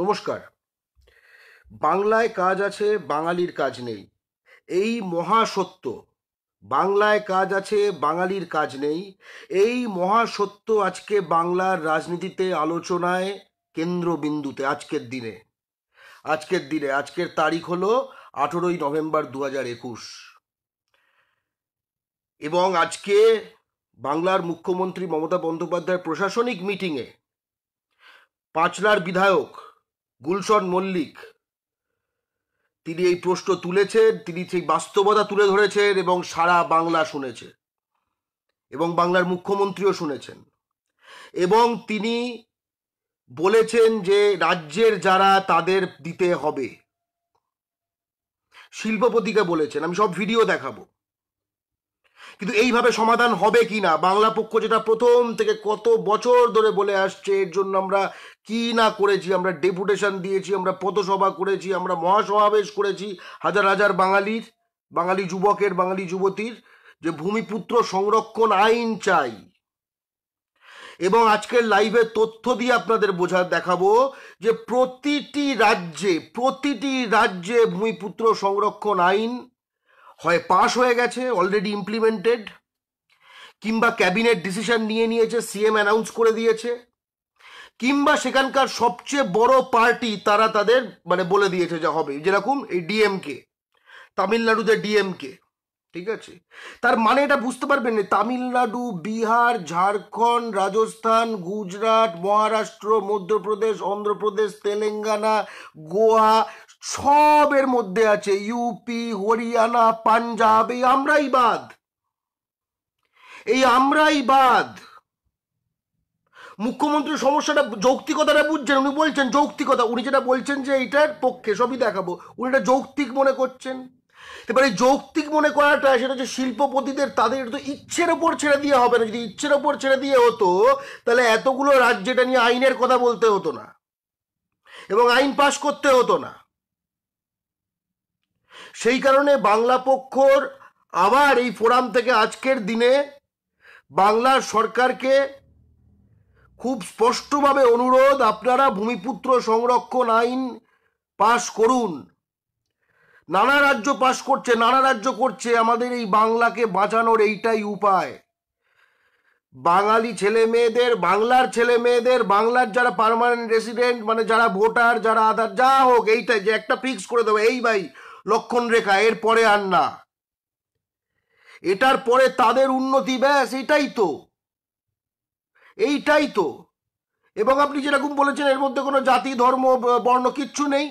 নমস্কার বাংলায় কাজ আছে বাঙালির কাজ নেই এই মহাসত্য বাংলায় কাজ আছে বাঙালির কাজ নেই এই মহাসত্য আজকে বাংলার রাজনীতিতে আলোচনায় কেন্দ্রবিন্দুতে আজকের দিনে আজকের দিনে আজকের তারিখ হলো আঠেরোই নভেম্বর দু হাজার একুশ এবং আজকে বাংলার মুখ্যমন্ত্রী মমতা বন্দ্যোপাধ্যায়ের প্রশাসনিক মিটিংয়ে পাঁচলার বিধায়ক গুলশন মল্লিক তিনি এই প্রশ্ন তুলেছেন তিনি সেই বাস্তবতা তুলে ধরেছেন এবং সারা বাংলা শুনেছে এবং বাংলার মুখ্যমন্ত্রীও শুনেছেন এবং তিনি বলেছেন যে রাজ্যের যারা তাদের দিতে হবে শিল্পপতিকে বলেছেন আমি সব ভিডিও দেখাবো কিন্তু এইভাবে সমাধান হবে কি না বাংলা পক্ষ যেটা প্রথম থেকে কত বছর ধরে বলে আসছে এর জন্য আমরা কি না করেছি আমরা ডেপুটেশন দিয়েছি আমরা পথসভা করেছি আমরা মহাসমাবেশ করেছি হাজার হাজার বাঙালির বাঙালি যুবকের বাঙালি যুবতীর যে ভূমিপুত্র সংরক্ষণ আইন চাই এবং আজকের লাইভে তথ্য দিয়ে আপনাদের বোঝা দেখাবো যে প্রতিটি রাজ্যে প্রতিটি রাজ্যে ভূমিপুত্র সংরক্ষণ আইন হয় পাশ হয়ে গেছে অলরেডি ইমপ্লিমেন্টেড কিংবা ক্যাবিনেট ডিসিশন নিয়ে নিয়েছে সিএম অ্যানাউন্স করে দিয়েছে কিংবা সেখানকার সবচেয়ে বড় পার্টি তারা তাদের মানে বলে দিয়েছে যা হবে যেরকম এই ডিএমকে তামিলনাড়ুতে ডিএমকে ঠিক আছে তার মানে এটা বুঝতে পারবেন না তামিলনাড়ু বিহার ঝাড়খণ্ড রাজস্থান গুজরাট মহারাষ্ট্র মধ্যপ্রদেশ অন্ধ্রপ্রদেশ তেলেঙ্গানা গোয়া সবের মধ্যে আছে ইউপি হরিয়ানা পাঞ্জাব এই আমরাই বাদ এই আমরাই বাদ মুখ্যমন্ত্রীর সমস্যাটা যৌক্তিকতাটা বুঝছেন উনি বলছেন যৌক্তিকতা উনি যেটা বলছেন যে এইটার পক্ষে সবই দেখাবো উনি এটা যৌক্তিক মনে করছেন এবার এই যৌক্তিক মনে করাটা সেটা হচ্ছে শিল্পপতিদের তাদের তো ইচ্ছের ওপর ছেড়ে দিয়ে হবে না যদি ইচ্ছের ওপর ছেড়ে দিয়ে হতো তাহলে এতগুলো রাজ্যটা নিয়ে আইনের কথা বলতে হতো না এবং আইন পাশ করতে হতো না সেই কারণে বাংলা পক্ষর আবার এই ফোরাম থেকে আজকের দিনে বাংলার সরকারকে খুব স্পষ্টভাবে অনুরোধ আপনারা ভূমিপুত্র সংরক্ষণ আইন পাশ করুন নানা রাজ্য পাশ করছে নানা রাজ্য করছে আমাদের এই বাংলাকে বাঁচানোর এইটাই উপায় বাঙালি ছেলে মেয়েদের বাংলার ছেলে মেয়েদের বাংলার যারা পারমানেন্ট রেসিডেন্ট মানে যারা ভোটার যারা আধার যা হোক এইটাই যে একটা ফিক্স করে দেবে এই ভাই লক্ষণ রেখা এর পরে আর না এটার পরে তাদের উন্নতি ব্যাস এটাই তো এইটাই তো এবং আপনি যেরকম বলেছেন এর মধ্যে কোনো জাতি ধর্ম বর্ণ কিচ্ছু নেই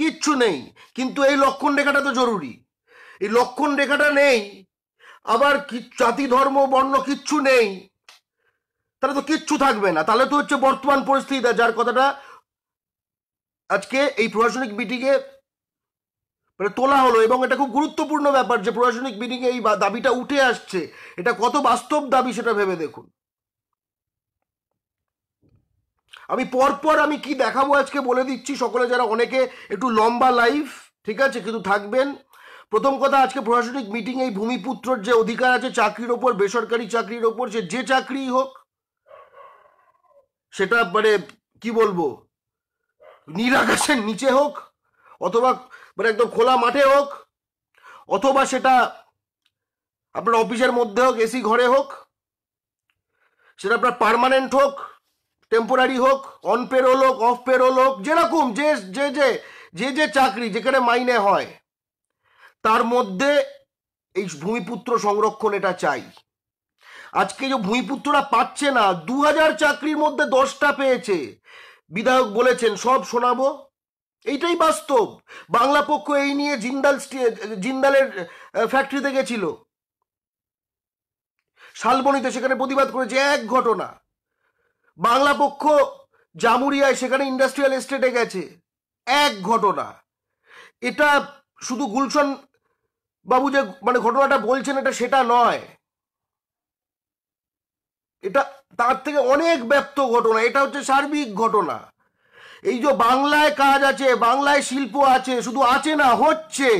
কিচ্ছু নেই কিন্তু এই লক্ষণ রেখাটা তো জরুরি এই লক্ষণ রেখাটা নেই আবার কি জাতি ধর্ম বর্ণ কিচ্ছু নেই তাহলে তো কিচ্ছু থাকবে না তাহলে তো হচ্ছে বর্তমান পরিস্থিতি যার কথাটা আজকে এই প্রশাসনিক মিটিংয়ে মানে তোলা হলো এবং এটা খুব গুরুত্বপূর্ণ ব্যাপার যে প্রশাসনিক মিটিংয়ে এই দাবিটা উঠে আসছে এটা কত বাস্তব দাবি সেটা ভেবে দেখুন আমি পরপর আমি কি দেখাবো আজকে বলে দিচ্ছি সকলে যারা অনেকে একটু লম্বা লাইফ ঠিক আছে কিন্তু থাকবেন প্রথম কথা আজকে প্রশাসনিক মিটিং এই ভূমিপুত্রর যে অধিকার আছে চাকরির ওপর বেসরকারি চাকরির ওপর সে যে চাকরি হোক সেটা মানে কি বলবো নীল আকাশের নিচে হোক অথবা মানে একদম খোলা মাঠে হোক অথবা সেটা আপনার অফিসের মধ্যে হোক এসি ঘরে হোক সেটা আপনার পারমানেন্ট হোক টেম্পোরারি হোক অন পেরোল হোক অফ পেরোল হোক যেরকম যে যে যে যে যে চাকরি যেখানে মাইনে হয় তার মধ্যে এই ভূমিপুত্র সংরক্ষণ এটা চাই আজকে যে ভূমিপুত্ররা পাচ্ছে না দু চাকরির মধ্যে দশটা পেয়েছে বিধায়ক বলেছেন সব শোনাবো এইটাই বাস্তব বাংলা পক্ষ এই নিয়ে জিন্দাল জিন্দালের ফ্যাক্টরিতে গেছিল শালবনিতে সেখানে প্রতিবাদ করেছে এক ঘটনা বাংলা পক্ষ জামুরিয়ায় সেখানে ইন্ডাস্ট্রিয়াল এস্টেটে গেছে এক ঘটনা এটা শুধু গুলশন বাবু যে মানে ঘটনাটা বলছেন এটা সেটা নয় এটা তার থেকে অনেক ব্যপ্ত ঘটনা এটা হচ্ছে সার্বিক ঘটনা এই যে বাংলায় কাজ আছে বাংলায় শিল্প আছে শুধু আছে না হচ্ছে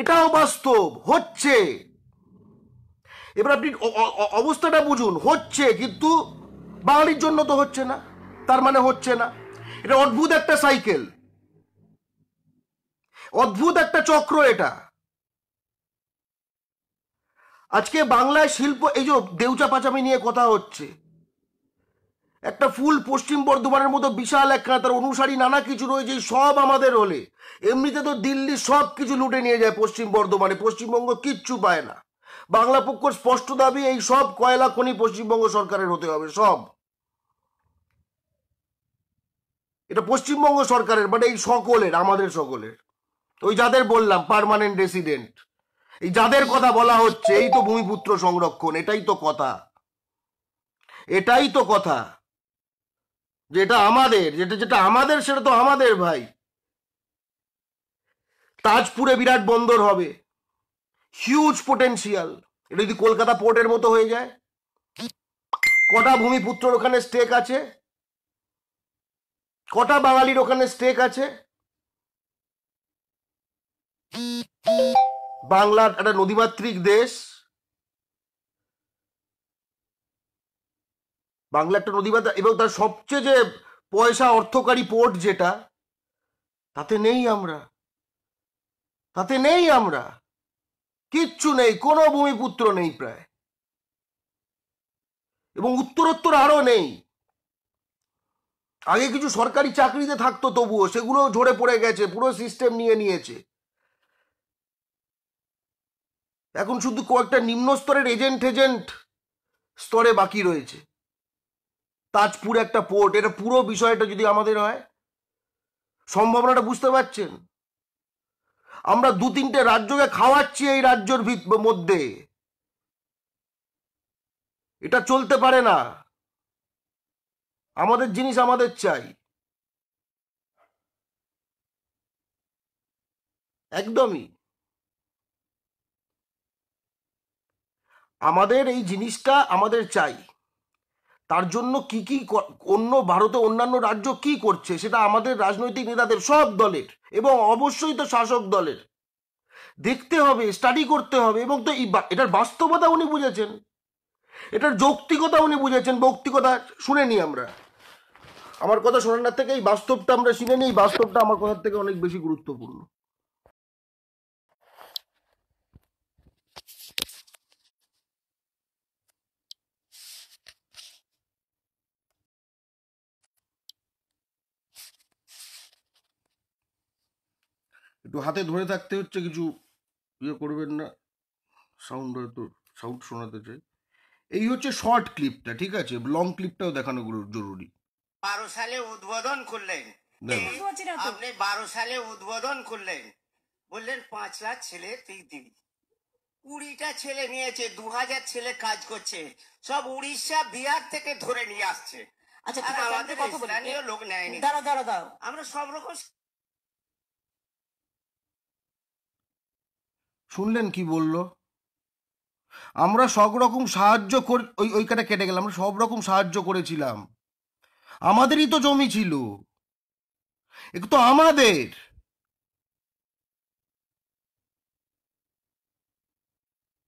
এটাও বাস্তব হচ্ছে এবার আপনি অবস্থাটা বুঝুন হচ্ছে কিন্তু বাঙালির জন্য তো হচ্ছে না তার মানে হচ্ছে না এটা অদ্ভুত একটা সাইকেল অদ্ভুত একটা চক্র এটা আজকে বাংলায় শিল্প এই যে দেউচা পাচামি নিয়ে কথা হচ্ছে একটা ফুল পশ্চিম বর্ধমানের মতো বিশাল একখানা তার অনুসারী নানা কিছু রয়েছে সব আমাদের হলে এমনিতে তো দিল্লি সব কিছু লুটে নিয়ে যায় পশ্চিম বর্ধমানে পশ্চিমবঙ্গ কিচ্ছু পায় না বাংলা পক্ষ স্পষ্ট দাবি এই সব কয়লা খনি পশ্চিমবঙ্গ সরকারের হতে হবে সব এটা পশ্চিমবঙ্গ সরকারের বাট মানে এই সকলের আমাদের সকলের ওই যাদের বললাম পারমানেন্ট রেসিডেন্ট এই যাদের কথা বলা হচ্ছে এই তো ভূমিপুত্র সংরক্ষণ এটাই তো কথা এটাই তো কথা যেটা আমাদের যেটা যেটা আমাদের সেটা তো আমাদের ভাই তাজপুরে বিরাট বন্দর হবে হিউজ পোটেন্সিয়াল এটা যদি কলকাতা পোর্টের মতো হয়ে যায় কটা ভূমিপুত্রর ওখানে স্টেক আছে কটা বাঙালির ওখানে স্টেক আছে বাংলার একটা নদীমাতৃক দেশ বাংলা একটা নদী বাঁধ এবং তার সবচেয়ে যে পয়সা অর্থকারী পোর্ট যেটা তাতে নেই আমরা তাতে নেই আমরা কিচ্ছু নেই কোনো ভূমিপুত্র নেই প্রায় এবং উত্তরোত্তর আরও নেই আগে কিছু সরকারি চাকরিতে থাকতো তবুও সেগুলো ঝরে পড়ে গেছে পুরো সিস্টেম নিয়ে নিয়েছে এখন শুধু কয়েকটা নিম্ন স্তরের এজেন্ট এজেন্ট স্তরে বাকি রয়েছে তাজপুর একটা পোর্ট এটা পুরো বিষয়টা যদি আমাদের হয় সম্ভাবনাটা বুঝতে পারছেন আমরা দু তিনটে রাজ্যকে খাওয়াচ্ছি এই রাজ্যের মধ্যে এটা চলতে পারে না আমাদের জিনিস আমাদের চাই একদমই আমাদের এই জিনিসটা আমাদের চাই তার জন্য কি কি অন্য ভারতে অন্যান্য রাজ্য কি করছে সেটা আমাদের রাজনৈতিক নেতাদের সব দলের এবং অবশ্যই তো শাসক দলের দেখতে হবে স্টাডি করতে হবে এবং তো এটার বাস্তবতা উনি বুঝেছেন এটার যৌক্তিকতা উনি বুঝেছেন বৌক্তিকতা শুনে নিই আমরা আমার কথা শোনানোর থেকে এই বাস্তবটা আমরা শুনে নিই বাস্তবটা আমার কথার থেকে অনেক বেশি গুরুত্বপূর্ণ তো হাতে ধরে থাকতে হচ্ছে কিছু ইয়ে করবেন না সাউন্ড হয়তো সাউন্ড শোনাতে চাই এই হচ্ছে শর্ট ক্লিপটা ঠিক আছে লং ক্লিপটাও দেখানো জরুরি বারো সালে উদ্বোধন করলেন আপনি বারো সালে উদ্বোধন করলেন বললেন পাঁচ লাখ ছেলে পৃথিবী কুড়িটা ছেলে নিয়েছে দু হাজার ছেলে কাজ করছে সব উড়িষ্যা বিহার থেকে ধরে নিয়ে আসছে আচ্ছা আমাদের লোক নেয়নি দাঁড়া দাঁড়া দাও আমরা সব রকম শুনলেন কি বলল আমরা সব রকম সাহায্য করে ওই ওইখানে কেটে গেলাম আমরা সব রকম সাহায্য করেছিলাম আমাদেরই তো জমি ছিল একটু তো আমাদের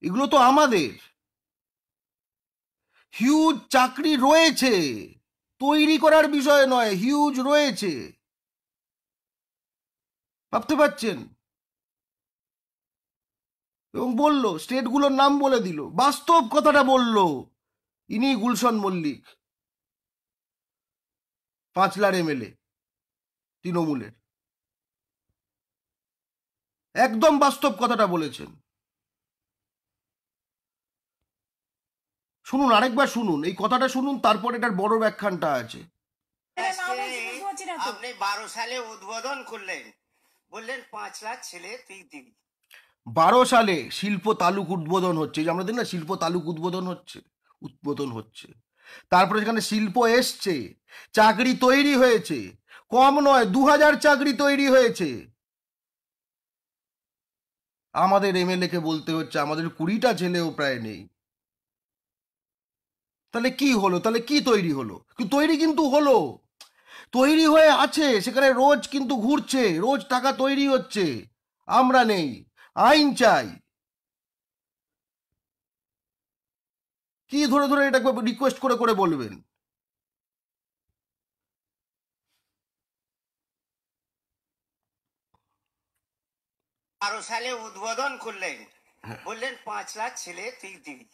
এগুলো তো আমাদের হিউজ চাকরি রয়েছে তৈরি করার বিষয় নয় হিউজ রয়েছে ভাবতে পারছেন এবং বলল স্টেটগুলোর নাম বলে দিল বাস্তব কথাটা বলল ইনি গুলশন মল্লিক পাঁচলার এমএলএ তৃণমূলের একদম বাস্তব কথাটা বলেছেন শুনুন আরেকবার শুনুন এই কথাটা শুনুন তারপর এটার বড় ব্যাখ্যানটা আছে আপনি বারো সালে উদ্বোধন করলেন বললেন পাঁচ লাখ ছেলে তুই দিবি বারো সালে শিল্প তালুক উদ্বোধন হচ্ছে যে আমরা দেখি না শিল্প তালুক উদ্বোধন হচ্ছে উদ্বোধন হচ্ছে তারপরে সেখানে শিল্প এসছে চাকরি তৈরি হয়েছে কম নয় দু হাজার চাকরি তৈরি হয়েছে আমাদের এমএলএ কে বলতে হচ্ছে আমাদের কুড়িটা ছেলেও প্রায় নেই তাহলে কি হলো তাহলে কি তৈরি হলো তৈরি কিন্তু হলো তৈরি হয়ে আছে সেখানে রোজ কিন্তু ঘুরছে রোজ টাকা তৈরি হচ্ছে আমরা নেই আইন চাই কি ধরে ধরে এটা রিকোয়েস্ট করে করে বলবেন বারো সালে উদ্বোধন করলেন হ্যাঁ। বললেন পাঁচ লাখ ছেলে তুই দিবি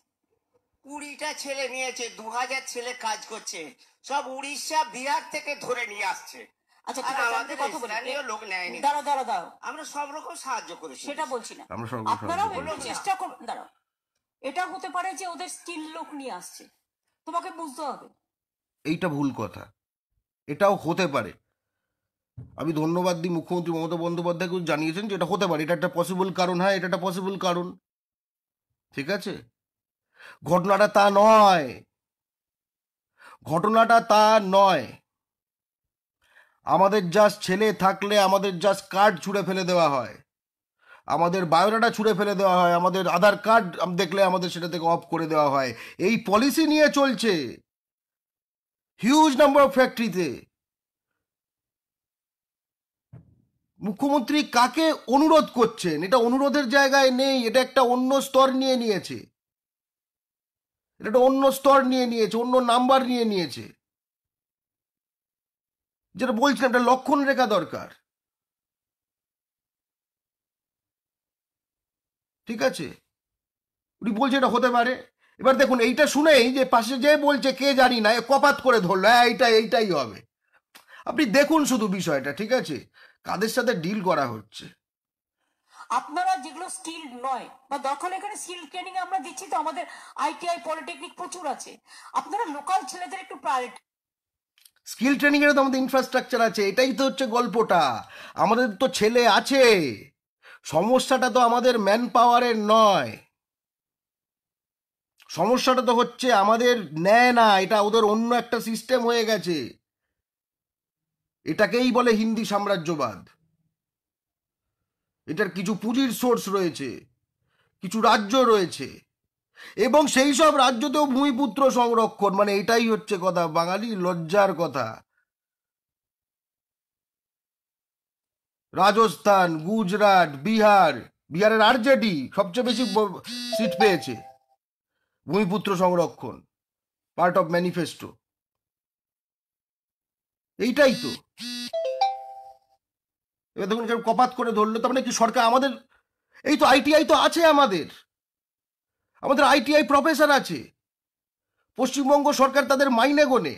কুড়িটা ছেলে নিয়েছে দু হাজার ছেলে কাজ করছে সব উড়িষ্যা বিহার থেকে ধরে নিয়ে আসছে আচ্ছা দাঁড়াও আমরা সব রকম সাহায্য সেটা বলছি না আমরা চেষ্টা করুন দাঁড়াও হতে পারে যে ওদের লোক নিয়ে আসছে তোমাকে বুঝতে হবে এইটা ভুল কথা এটাও হতে পারে আমি ধন্যবাদ দিই মুখ্যমন্ত্রী মমতা বন্দ্যোপাধ্যায়কে জানিয়েছেন যে এটা হতে পারে এটা একটা পসিবল কারণ হ্যাঁ এটা একটা পসিবল কারণ ঠিক আছে ঘটনাটা তা নয় ঘটনাটা তা নয় আমাদের জাস্ট ছেলে থাকলে আমাদের জাস্ট কার্ড ছুঁড়ে ফেলে দেওয়া হয় আমাদের বায়োডাটা ছুঁড়ে ফেলে দেওয়া হয় আমাদের আধার কার্ড দেখলে আমাদের সেটা থেকে অফ করে দেওয়া হয় এই পলিসি নিয়ে চলছে হিউজ নাম্বার অফ ফ্যাক্টরিতে মুখ্যমন্ত্রী কাকে অনুরোধ করছেন এটা অনুরোধের জায়গায় নেই এটা একটা অন্য স্তর নিয়ে নিয়েছে এটা অন্য স্তর নিয়ে নিয়েছে অন্য নাম্বার নিয়ে নিয়েছে যেটা বলছিলাম একটা লক্ষণ রেখা দরকার ঠিক আছে উনি বলছে এটা হতে পারে এবার দেখুন এইটা শুনেই যে পাশে যে বলছে কে জানি না কপাত করে ধরলো হ্যাঁ এইটা এইটাই হবে আপনি দেখুন শুধু বিষয়টা ঠিক আছে কাদের সাথে ডিল করা হচ্ছে আপনারা যেগুলো স্কিল নয় বা দখল এখানে স্কিল ট্রেনিং আমরা দিচ্ছি তো আমাদের আইটিআই পলিটেকনিক প্রচুর আছে আপনারা লোকাল ছেলেদের একটু প্রায়োরিটি স্কিল ট্রেনিংয়ের তো আমাদের ইনফ্রাস্ট্রাকচার আছে এটাই তো হচ্ছে গল্পটা আমাদের তো ছেলে আছে সমস্যাটা তো আমাদের ম্যান পাওয়ারের নয় সমস্যাটা তো হচ্ছে আমাদের নেয় না এটা ওদের অন্য একটা সিস্টেম হয়ে গেছে এটাকেই বলে হিন্দি সাম্রাজ্যবাদ এটার কিছু পুঁজির সোর্স রয়েছে কিছু রাজ্য রয়েছে এবং সেই সব রাজ্যতেও ভূমিপুত্র সংরক্ষণ মানে এটাই হচ্ছে কথা বাঙালি লজ্জার কথা রাজস্থান গুজরাট বিহার বিহারের আরজেডি সবচেয়ে বেশি সিট পেয়েছে ভূমিপুত্র সংরক্ষণ পার্ট অফ ম্যানিফেস্টো এইটাই তো এবার দেখুন কপাত করে ধরলো তার মানে কি সরকার আমাদের এই তো আইটিআই তো আছে আমাদের আমাদের আইটিআই প্রফেসর আছে পশ্চিমবঙ্গ সরকার তাদের মাইনে গোনে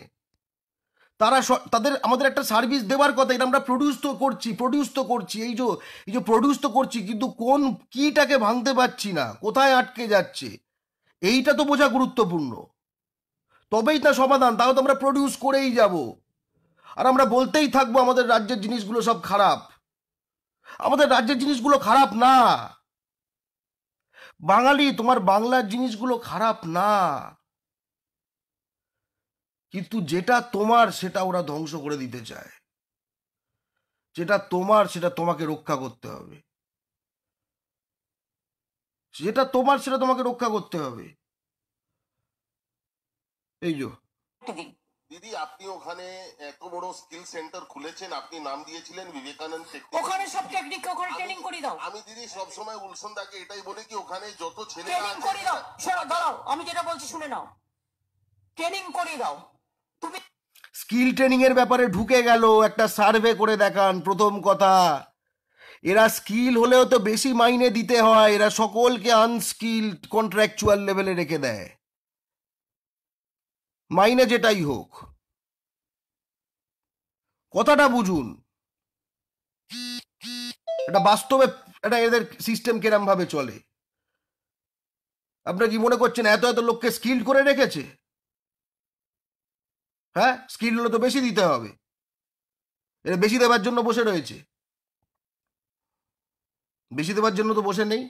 তারা তাদের আমাদের একটা সার্ভিস দেওয়ার কথা এটা আমরা প্রডিউস তো করছি প্রডিউস তো করছি এই যে এই যে প্রডিউস তো করছি কিন্তু কোন কিটাকে ভাঙতে পারছি না কোথায় আটকে যাচ্ছে এইটা তো বোঝা গুরুত্বপূর্ণ তবেই তা সমাধান তাও তো আমরা প্রডিউস করেই যাব আর আমরা বলতেই থাকবো আমাদের রাজ্যের জিনিসগুলো সব খারাপ আমাদের রাজ্যের জিনিসগুলো খারাপ না বাঙালি তোমার বাংলার জিনিসগুলো খারাপ না কিন্তু যেটা তোমার সেটা ওরা ধ্বংস করে দিতে চায় যেটা তোমার সেটা তোমাকে রক্ষা করতে হবে যেটা তোমার সেটা তোমাকে রক্ষা করতে হবে এই যে দিদি আপনি ওখানে এত বড় স্কিল সেন্টার খুলেছেন আপনি নাম দিয়েছিলেন বিবেকানন্দ ওখানে সব টেকনিক ওখানে ট্রেনিং করে দাও আমি দিদি সব সময় উলসন দাকে এটাই বলে কি ওখানে যত ছেলে ট্রেনিং করে দাও শোনো দাঁড়াও আমি যেটা বলছি শুনে নাও ট্রেনিং করে দাও তুমি স্কিল ট্রেনিং এর ব্যাপারে ঢুকে গেল একটা সার্ভে করে দেখান প্রথম কথা এরা স্কিল হলেও তো বেশি মাইনে দিতে হয় এরা সকলকে আনস্কিল কন্ট্রাকচুয়াল লেভেলে রেখে দেয় মাইনে যেটাই হোক কথাটা বুঝুন এটা বাস্তবে এটা এদের সিস্টেম কেরাম ভাবে চলে আপনার কি মনে করছেন এত এত লোককে স্কিল করে রেখেছে হ্যাঁ স্কিল হলে তো বেশি দিতে হবে এটা বেশি দেওয়ার জন্য বসে রয়েছে বেশি দেওয়ার জন্য তো বসে নেই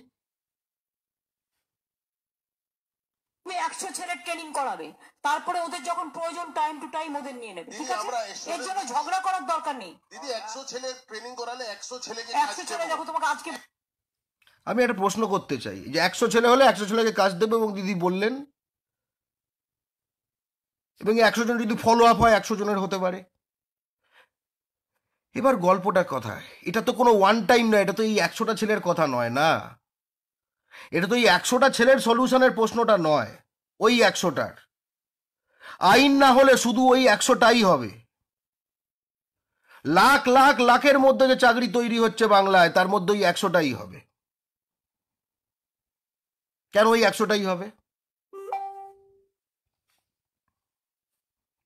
একশো ছেলের ট্রেনিং করাবে তারপরে ওদের যখন প্রয়োজন টাইম টু টাইম ওদের নিয়ে নেবে ঠিক আছে এর জন্য ঝগড়া করার দরকার নেই দিদি একশো ছেলে ট্রেনিং করালে একশো ছেলে একশো ছেলে দেখো তোমাকে আজকে আমি একটা প্রশ্ন করতে চাই যে একশো ছেলে হলে একশো ছেলেকে কাজ দেবে এবং দিদি বললেন এবং একশো জন যদি ফলো আপ হয় একশো জনের হতে পারে এবার গল্পটার কথা এটা তো কোনো ওয়ান টাইম নয় এটা তো এই একশোটা ছেলের কথা নয় না এটা তো এই একশোটা ছেলের সলিউশনের প্রশ্নটা নয় ওই একশোটার আইন না হলে শুধু ওই একশোটাই হবে লাখ লাখ লাখের মধ্যে যে চাকরি তৈরি হচ্ছে বাংলায় তার মধ্যে ওই একশোটাই হবে কেন ওই একশোটাই হবে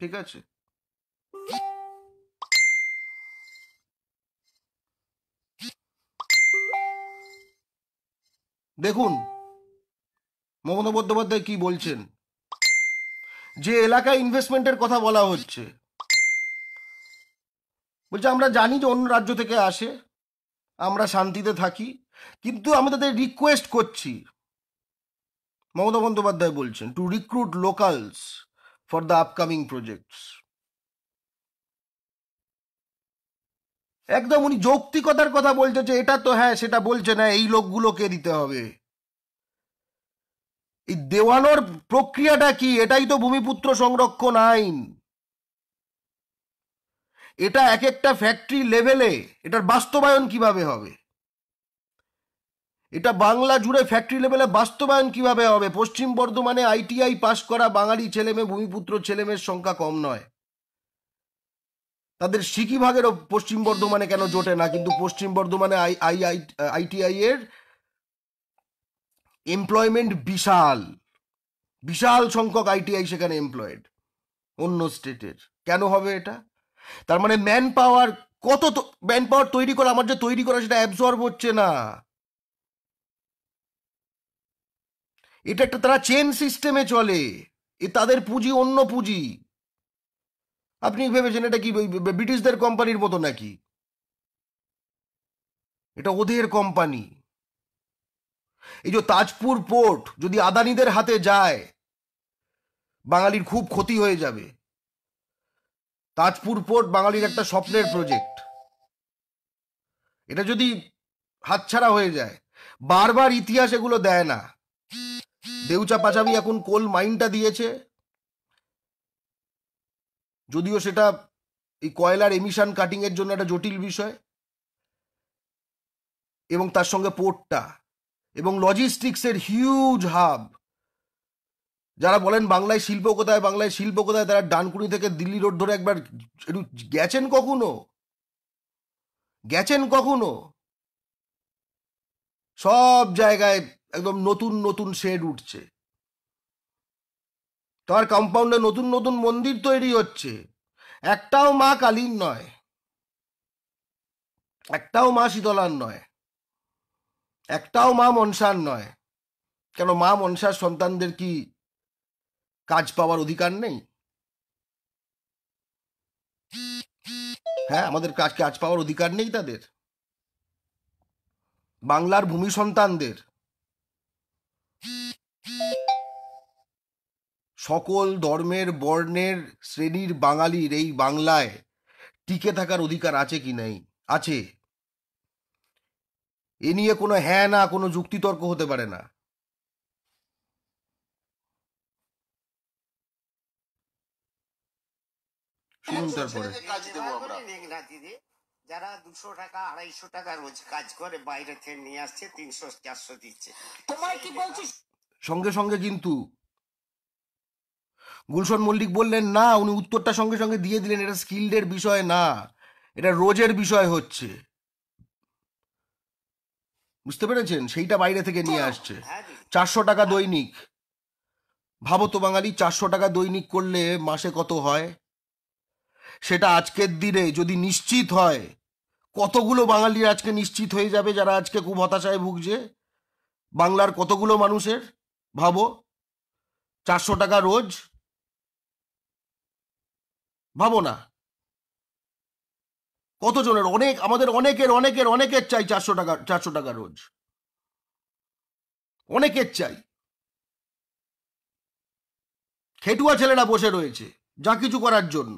ঠিক আছে দেখুন মমতা বন্দ্যোপাধ্যায় কি বলছেন যে এলাকায় ইনভেস্টমেন্টের কথা বলা হচ্ছে বলছে আমরা জানি যে অন্য রাজ্য থেকে আসে আমরা শান্তিতে থাকি কিন্তু আমি তাদের রিকোয়েস্ট করছি মমতা বন্দ্যোপাধ্যায় বলছেন to recruit locals for the upcoming projects একদম উনি যৌক্তিকতার কথা বলছে যে এটা তো হ্যাঁ সেটা বলছে না এই লোকগুলোকে দিতে হবে এই দেওয়ানোর প্রক্রিয়াটা কি এটাই তো ভূমিপুত্র সংরক্ষণ আইন এটা এক একটা ফ্যাক্টরি লেভেলে এটার বাস্তবায়ন কিভাবে হবে এটা বাংলা জুড়ে ফ্যাক্টরি লেভেলে বাস্তবায়ন কিভাবে হবে পশ্চিম বর্ধমানে আইটিআই পাশ করা বাঙালি ছেলেমেয়ে ভূমিপুত্র ছেলেমেয়ের সংখ্যা কম নয় তাদের সিকি ভাগেরও পশ্চিম বর্ধমানে কেন জোটে না কিন্তু পশ্চিম বর্ধমানে আই আই আইটিআই এর এমপ্লয়মেন্ট বিশাল বিশাল সংখ্যক আইটিআই সেখানে এমপ্লয়েড অন্য স্টেটের কেন হবে এটা তার মানে ম্যান পাওয়ার কত ম্যান পাওয়ার তৈরি করা আমার যে তৈরি করা সেটা অ্যাবজর্ব হচ্ছে না এটা একটা তারা চেন সিস্টেমে চলে এ তাদের পুঁজি অন্য পুঁজি আপনি ভেবেছেন এটা কি ব্রিটিশদের কোম্পানির মতো নাকি এটা ওদের কোম্পানি এই যে তাজপুর পোর্ট যদি আদানিদের হাতে যায় বাঙালির খুব ক্ষতি হয়ে যাবে তাজপুর পোর্ট বাঙালির একটা স্বপ্নের প্রজেক্ট এটা যদি হাতছাড়া হয়ে যায় বারবার ইতিহাস এগুলো দেয় না দেউচা পাচাবি এখন কোল মাইনটা দিয়েছে যদিও সেটা এই কয়লার এমিশন কাটিংয়ের জন্য একটা জটিল বিষয় এবং তার সঙ্গে পোর্টটা এবং লজিস্টিক্সের হিউজ হাব যারা বলেন বাংলায় শিল্প কোথায় বাংলায় শিল্প কোথায় তারা ডানকুনি থেকে দিল্লি রোড ধরে একবার একটু গেছেন কখনো গেছেন কখনো সব জায়গায় একদম নতুন নতুন শেড উঠছে তার কম্পাউন্ডে নতুন নতুন মন্দির তৈরি হচ্ছে একটাও মা কালীর নয় একটাও মা শীতলার নয় একটাও মা মনসার নয় কেন মা মনসার সন্তানদের কি কাজ পাওয়ার অধিকার নেই হ্যাঁ আমাদের কাজ কাজ পাওয়ার অধিকার নেই তাদের বাংলার ভূমি সন্তানদের সকল ধর্মের বর্ণের শ্রেণীর বাঙালির এই বাংলায় টিকে থাকার অধিকার আছে কি নাই আছে এ নিয়ে কোনো হ্যাঁ না কোনো যুক্তিতর্ক হতে পারে না শুনুন তারপরে হ্যাঁ, যারা দুশো টাকা আড়াইশো টাকা রোজ কাজ করে বাইরে থেকে নিয়ে আসছে তিনশো চারশো দিচ্ছে তোমার কি বলছিস সঙ্গে সঙ্গে কিন্তু গুলশন মল্লিক বললেন না উনি উত্তরটা সঙ্গে সঙ্গে দিয়ে দিলেন এটা স্কিল্ডের বিষয় না এটা রোজের বিষয় হচ্ছে বুঝতে পেরেছেন সেইটা বাইরে থেকে নিয়ে হ্যাঁ, আসছে হ্যাঁ, চারশো টাকা হ্যাঁ। দৈনিক ভাবো তো বাঙালি চারশো টাকা দৈনিক করলে মাসে কত হয় সেটা আজকের দিনে যদি নিশ্চিত হয় কতগুলো বাঙালির আজকে নিশ্চিত হয়ে যাবে যারা আজকে খুব হতাশায় ভুগছে বাংলার কতগুলো মানুষের ভাবো চারশো টাকা রোজ ভাবো না কতজনের অনেক আমাদের অনেকের অনেকের অনেকের চাই চারশো টাকা চারশো টাকা রোজ অনেকের চাই খেটুয়া ছেলেরা বসে রয়েছে যা কিছু করার জন্য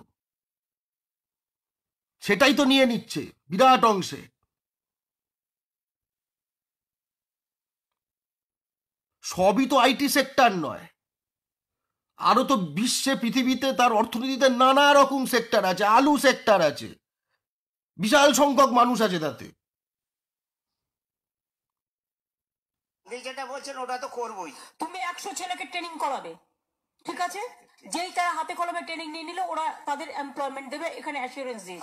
সেটাই তো নিয়ে নিচ্ছে বিরাট অংশে সবই তো আইটি সেক্টর নয় আরও তো বিশ্বে পৃথিবীতে তার অর্থনীতিতে নানা রকম সেক্টর আছে আলু সেক্টর আছে বিশাল সংখ্যক মানুষ আছে তাতে যেটা বলছেন ওটা তো করবোই তুমি একশো ছেলেকে ট্রেনিং করাবে ঠিক আছে যেই তারা হাতে কলমে ট্রেনিং নিয়ে নিলে ওরা তাদের এমপ্লয়মেন্ট দেবে এখানে অ্যাসিওরেন্স দিয়ে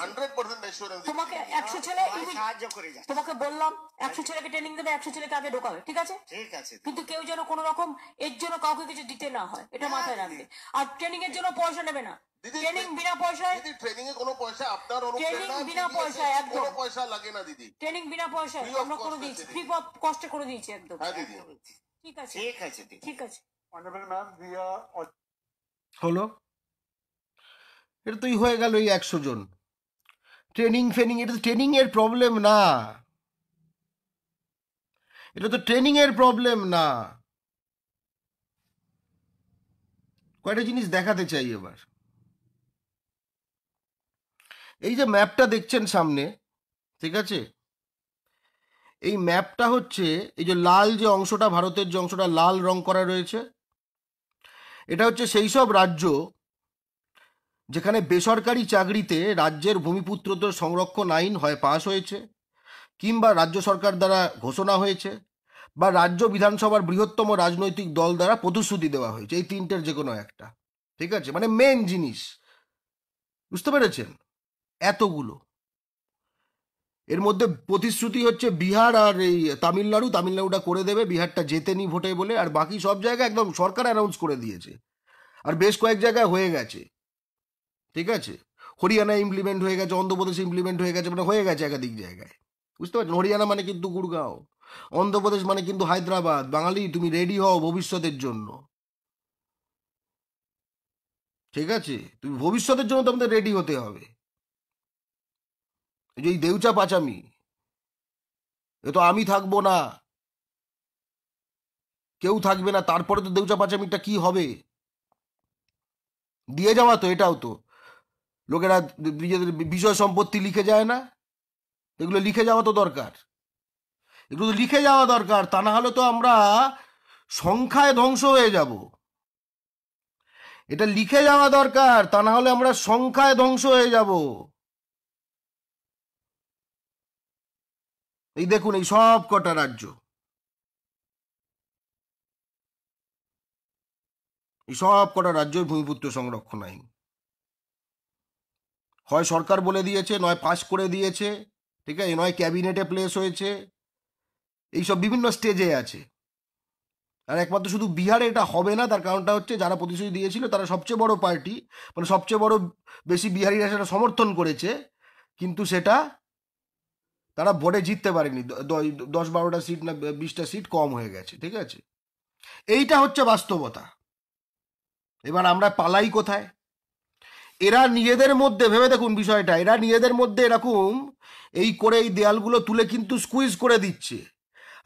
তোমাকে একশো ছেলে সাহায্য করে তোমাকে বললাম একশো ছেলেকে ট্রেনিং দেবে একশো ছেলেকে আগে ঢোকাবে ঠিক আছে ঠিক আছে কিন্তু কেউ যেন কোন রকম এর জন্য কাউকে কিছু দিতে না হয় এটা মাথায় রাখবে আর ট্রেনিং এর জন্য পয়সা নেবে না ট্রেনিং বিনা পয়সায় দিদি ট্রেনিং এ কোনো পয়সা আপনার ট্রেনিং বিনা পয়সায় একদম কোনো পয়সা লাগে না দিদি ট্রেনিং বিনা পয়সায় আমরা করে দিয়েছি ফ্রি অফ করে দিয়েছি একদম হ্যাঁ দিদি ঠিক আছে ঠিক আছে ঠিক আছে ম্যাম হলো এটা তুই হয়ে গেল এই একশো জন ট্রেনিং ফেনিং এটা তো ট্রেনিংয়ের প্রবলেম না এটা তো ট্রেনিংয়ের প্রবলেম না কয়টা জিনিস দেখাতে চাই এবার এই যে ম্যাপটা দেখছেন সামনে ঠিক আছে এই ম্যাপটা হচ্ছে এই যে লাল যে অংশটা ভারতের যে অংশটা লাল রং করা রয়েছে এটা হচ্ছে সেই সব রাজ্য যেখানে বেসরকারি চাকরিতে রাজ্যের ভূমিপুত্রদের সংরক্ষণ আইন হয় পাশ হয়েছে কিংবা রাজ্য সরকার দ্বারা ঘোষণা হয়েছে বা রাজ্য বিধানসভার বৃহত্তম রাজনৈতিক দল দ্বারা প্রতিশ্রুতি দেওয়া হয়েছে এই তিনটের যে কোনো একটা ঠিক আছে মানে মেন জিনিস বুঝতে পেরেছেন এতগুলো এর মধ্যে প্রতিশ্রুতি হচ্ছে বিহার আর এই তামিলনাড়ু তামিলনাড়ুটা করে দেবে বিহারটা জেতেনি ভোটে বলে আর বাকি সব জায়গায় একদম সরকার অ্যানাউন্স করে দিয়েছে আর বেশ কয়েক জায়গায় হয়ে গেছে ঠিক আছে হরিয়ানা ইমপ্লিমেন্ট হয়ে গেছে অন্ধ্রপ্রদেশে ইমপ্লিমেন্ট হয়ে গেছে মানে হয়ে গেছে একাধিক জায়গায় বুঝতে পারছেন হরিয়ানা মানে কিন্তু গুড়গাঁও অন্ধ্রপ্রদেশ মানে কিন্তু হায়দ্রাবাদ বাঙালি তুমি রেডি হও ভবিষ্যতের জন্য ঠিক আছে তুমি ভবিষ্যতের জন্য তোমাদের রেডি হতে হবে এই যে এই দেউচা পাচামি এ তো আমি থাকবো না কেউ থাকবে না তারপরে তো দেউচা পাচামিটা কি হবে দিয়ে যাওয়া তো এটাও তো লোকেরা নিজেদের বিষয় সম্পত্তি লিখে যায় না এগুলো লিখে যাওয়া তো দরকার এগুলো তো লিখে যাওয়া দরকার তা না হলে তো আমরা সংখ্যায় ধ্বংস হয়ে যাব এটা লিখে যাওয়া দরকার তা না হলে আমরা সংখ্যায় ধ্বংস হয়ে যাব এই দেখুন এই সব কটা রাজ্য এই সব কটা রাজ্যের ভূমিপুত্র সংরক্ষণ আইন হয় সরকার বলে দিয়েছে নয় পাস করে দিয়েছে ঠিক আছে নয় ক্যাবিনেটে প্লেস হয়েছে এইসব বিভিন্ন স্টেজে আছে আর একমাত্র শুধু বিহারে এটা হবে না তার কারণটা হচ্ছে যারা প্রতিশ্রুতি দিয়েছিল তারা সবচেয়ে বড় পার্টি মানে সবচেয়ে বড় বেশি বিহারিরা সেটা সমর্থন করেছে কিন্তু সেটা তারা ভোটে জিততে পারেনি দশ বারোটা সিট না বিশটা সিট কম হয়ে গেছে ঠিক আছে এইটা হচ্ছে বাস্তবতা এবার আমরা পালাই কোথায় এরা নিজেদের মধ্যে ভেবে দেখুন বিষয়টা এরা নিজেদের মধ্যে এরকম এই করে এই দেয়ালগুলো তুলে কিন্তু স্কুইজ করে দিচ্ছে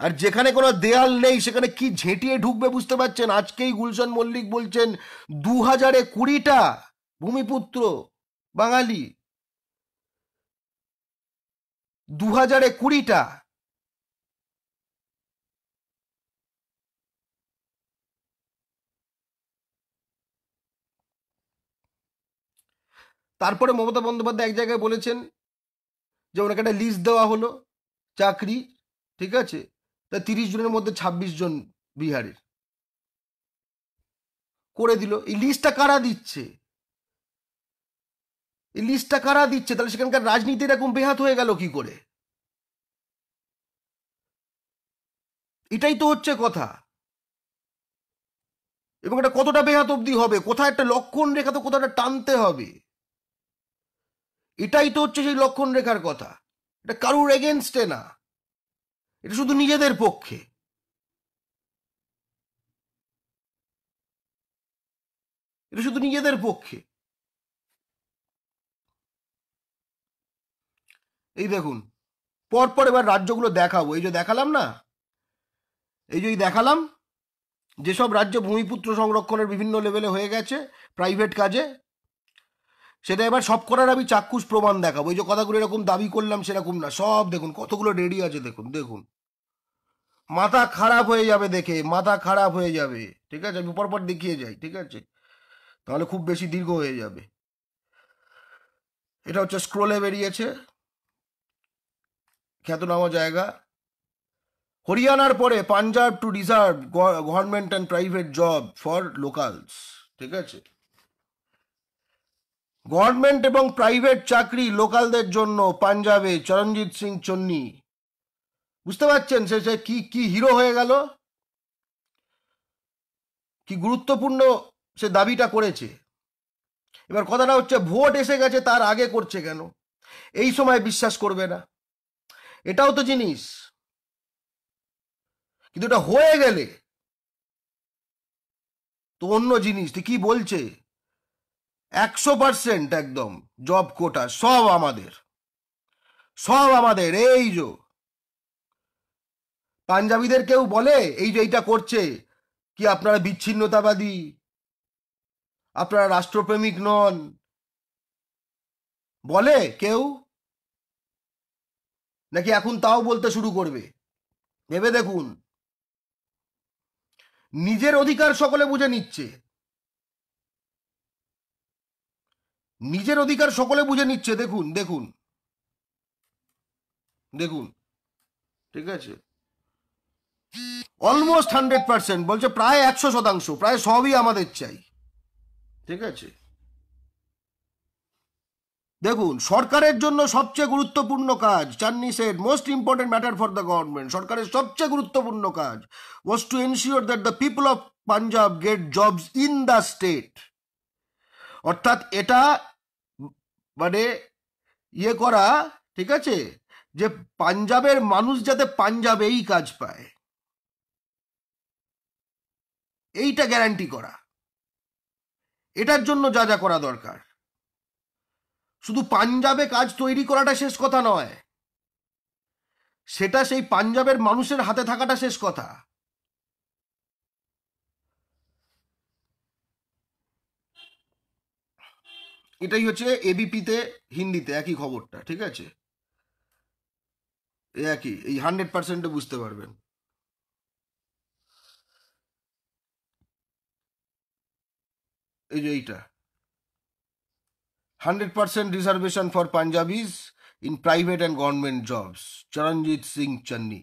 আর যেখানে কোনো দেয়াল নেই সেখানে কি ঝেঁটিয়ে ঢুকবে বুঝতে পারছেন আজকেই গুলশান মল্লিক বলছেন দু হাজারে কুড়িটা ভূমিপুত্র বাঙালি দু হাজারে কুড়িটা তারপরে মমতা বন্দ্যোপাধ্যায় এক জায়গায় বলেছেন যে ওনাকে একটা লিস্ট দেওয়া হলো চাকরি ঠিক আছে তা তিরিশ জনের মধ্যে ছাব্বিশ জন বিহারের করে দিল এই লিস্টটা কারা দিচ্ছে এই লিস্টটা কারা দিচ্ছে তাহলে সেখানকার রাজনীতি এরকম বেহাত হয়ে গেল কি করে এটাই তো হচ্ছে কথা এবং এটা কতটা বেহাত অব্দি হবে কোথায় একটা লক্ষণ রেখা তো কোথাও টানতে হবে এটাই তো হচ্ছে সেই লক্ষণ রেখার কথা এটা কারুর এগেনস্টে না এটা শুধু নিজেদের পক্ষে এটা শুধু নিজেদের পক্ষে এই দেখুন পরপর এবার রাজ্যগুলো দেখাবো এই যে দেখালাম না এই যে দেখালাম যেসব রাজ্য ভূমিপুত্র সংরক্ষণের বিভিন্ন লেভেলে হয়ে গেছে প্রাইভেট কাজে সেটা এবার সব করার আমি চাক্ষুষ প্রমাণ দেখাবো এই যে কথাগুলো এরকম দাবি করলাম সেরকম না সব দেখুন কতগুলো রেডি আছে দেখুন দেখুন মাথা খারাপ হয়ে যাবে দেখে মাথা খারাপ হয়ে যাবে ঠিক আছে আমি পরপর দেখিয়ে যাই ঠিক আছে তাহলে খুব বেশি দীর্ঘ হয়ে যাবে এটা হচ্ছে স্ক্রোলে বেরিয়েছে খ্যাতনামা জায়গা হরিয়ানার পরে Punjab to reserve government and private job for locals ঠিক আছে গভর্নমেন্ট এবং প্রাইভেট চাকরি লোকালদের জন্য পাঞ্জাবে চরণজিৎ সিং চন্নি বুঝতে পারছেন সে সে কি কি হিরো হয়ে গেল কি গুরুত্বপূর্ণ সে দাবিটা করেছে এবার কথাটা হচ্ছে ভোট এসে গেছে তার আগে করছে কেন এই সময় বিশ্বাস করবে না এটাও তো জিনিস কিন্তু এটা হয়ে গেলে তো অন্য জিনিস তুই কি বলছে একশো পার্সেন্ট একদম জব কোটা সব আমাদের সব আমাদের এই যো পাঞ্জাবিদের কেউ বলে এই যে এইটা করছে কি আপনারা বিচ্ছিন্নতাবাদী আপনারা রাষ্ট্রপ্রেমিক নন বলে কেউ নাকি এখন তাও বলতে শুরু করবে ভেবে দেখুন নিজের অধিকার সকলে বুঝে নিচ্ছে নিজের অধিকার সকলে বুঝে নিচ্ছে দেখুন দেখুন দেখুন ঠিক আছে অলমোস্ট হান্ড্রেড পার্সেন্ট বলছে প্রায় একশো শতাংশ প্রায় সবই আমাদের চাই ঠিক আছে দেখুন সরকারের জন্য সবচেয়ে গুরুত্বপূর্ণ কাজ Channi said most important matter for the government সরকারের সবচেয়ে গুরুত্বপূর্ণ কাজ was to ensure that the people of Punjab get jobs in the state অর্থাৎ এটা মানে ইয়ে করা ঠিক আছে যে পাঞ্জাবের মানুষ যাতে পাঞ্জাবেই কাজ পায় এইটা গ্যারান্টি করা এটার জন্য যা যা করা দরকার শুধু পাঞ্জাবে কাজ তৈরি করাটা শেষ কথা নয় সেটা সেই পাঞ্জাবের মানুষের হাতে থাকাটা শেষ কথা এটাই হচ্ছে এবিপিতে হিন্দিতে একই খবরটা ঠিক আছে একই এই হান্ড্রেড পার্সেন্টে বুঝতে পারবেন এই যে এইটা hundred percent reservation for Punjabis in private and government jobs Charanjit Singh Channi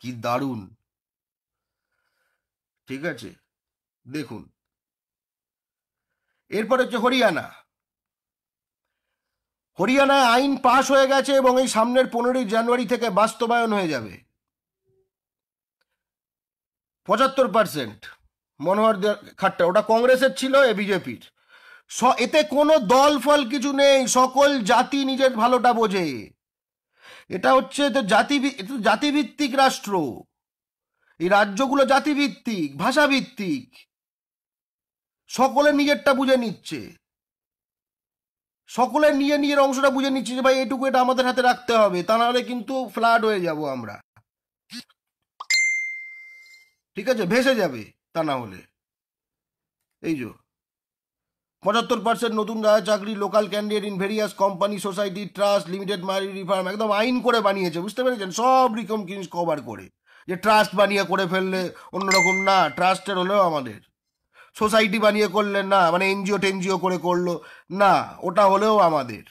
কি দারুণ ঠিক আছে দেখুন এরপর হচ্ছে হরিয়ানা হরিয়ানায় আইন পাশ হয়ে গেছে এবং এই সামনের পনেরোই জানুয়ারি থেকে বাস্তবায়ন হয়ে যাবে পঁচাত্তর পার্সেন্ট মনোহর খাট্টা ওটা কংগ্রেসের ছিল এ বিজেপির এতে কোনো দল ফল কিছু নেই সকল জাতি নিজের ভালোটা বোঝে এটা হচ্ছে তো জাতি জাতিভিত্তিক রাষ্ট্র এই রাজ্যগুলো জাতিভিত্তিক ভাষাভিত্তিক সকলে নিজেরটা বুঝে নিচ্ছে সকলে নিয়ে নিজের অংশটা বুঝে নিচ্ছে যে ভাই এটুকু এটা আমাদের হাতে রাখতে হবে তা নাহলে কিন্তু ফ্লাড হয়ে যাব আমরা ঠিক আছে ভেসে যাবে তা না হলে এই যে পঁচাত্তর পার্সেন্ট নতুন যারা চাকরি local candidate in various company society trust limited মারি রিফার্ম একদম আইন করে বানিয়েছে বুঝতে পেরেছেন সব রকম জিনিস কভার করে যে ট্রাস্ট বানিয়ে করে ফেললে অন্যরকম না ট্রাস্টের হলেও আমাদের সোসাইটি বানিয়ে করলে না মানে এনজিও টেনজিও করে করলো না ওটা হলেও আমাদের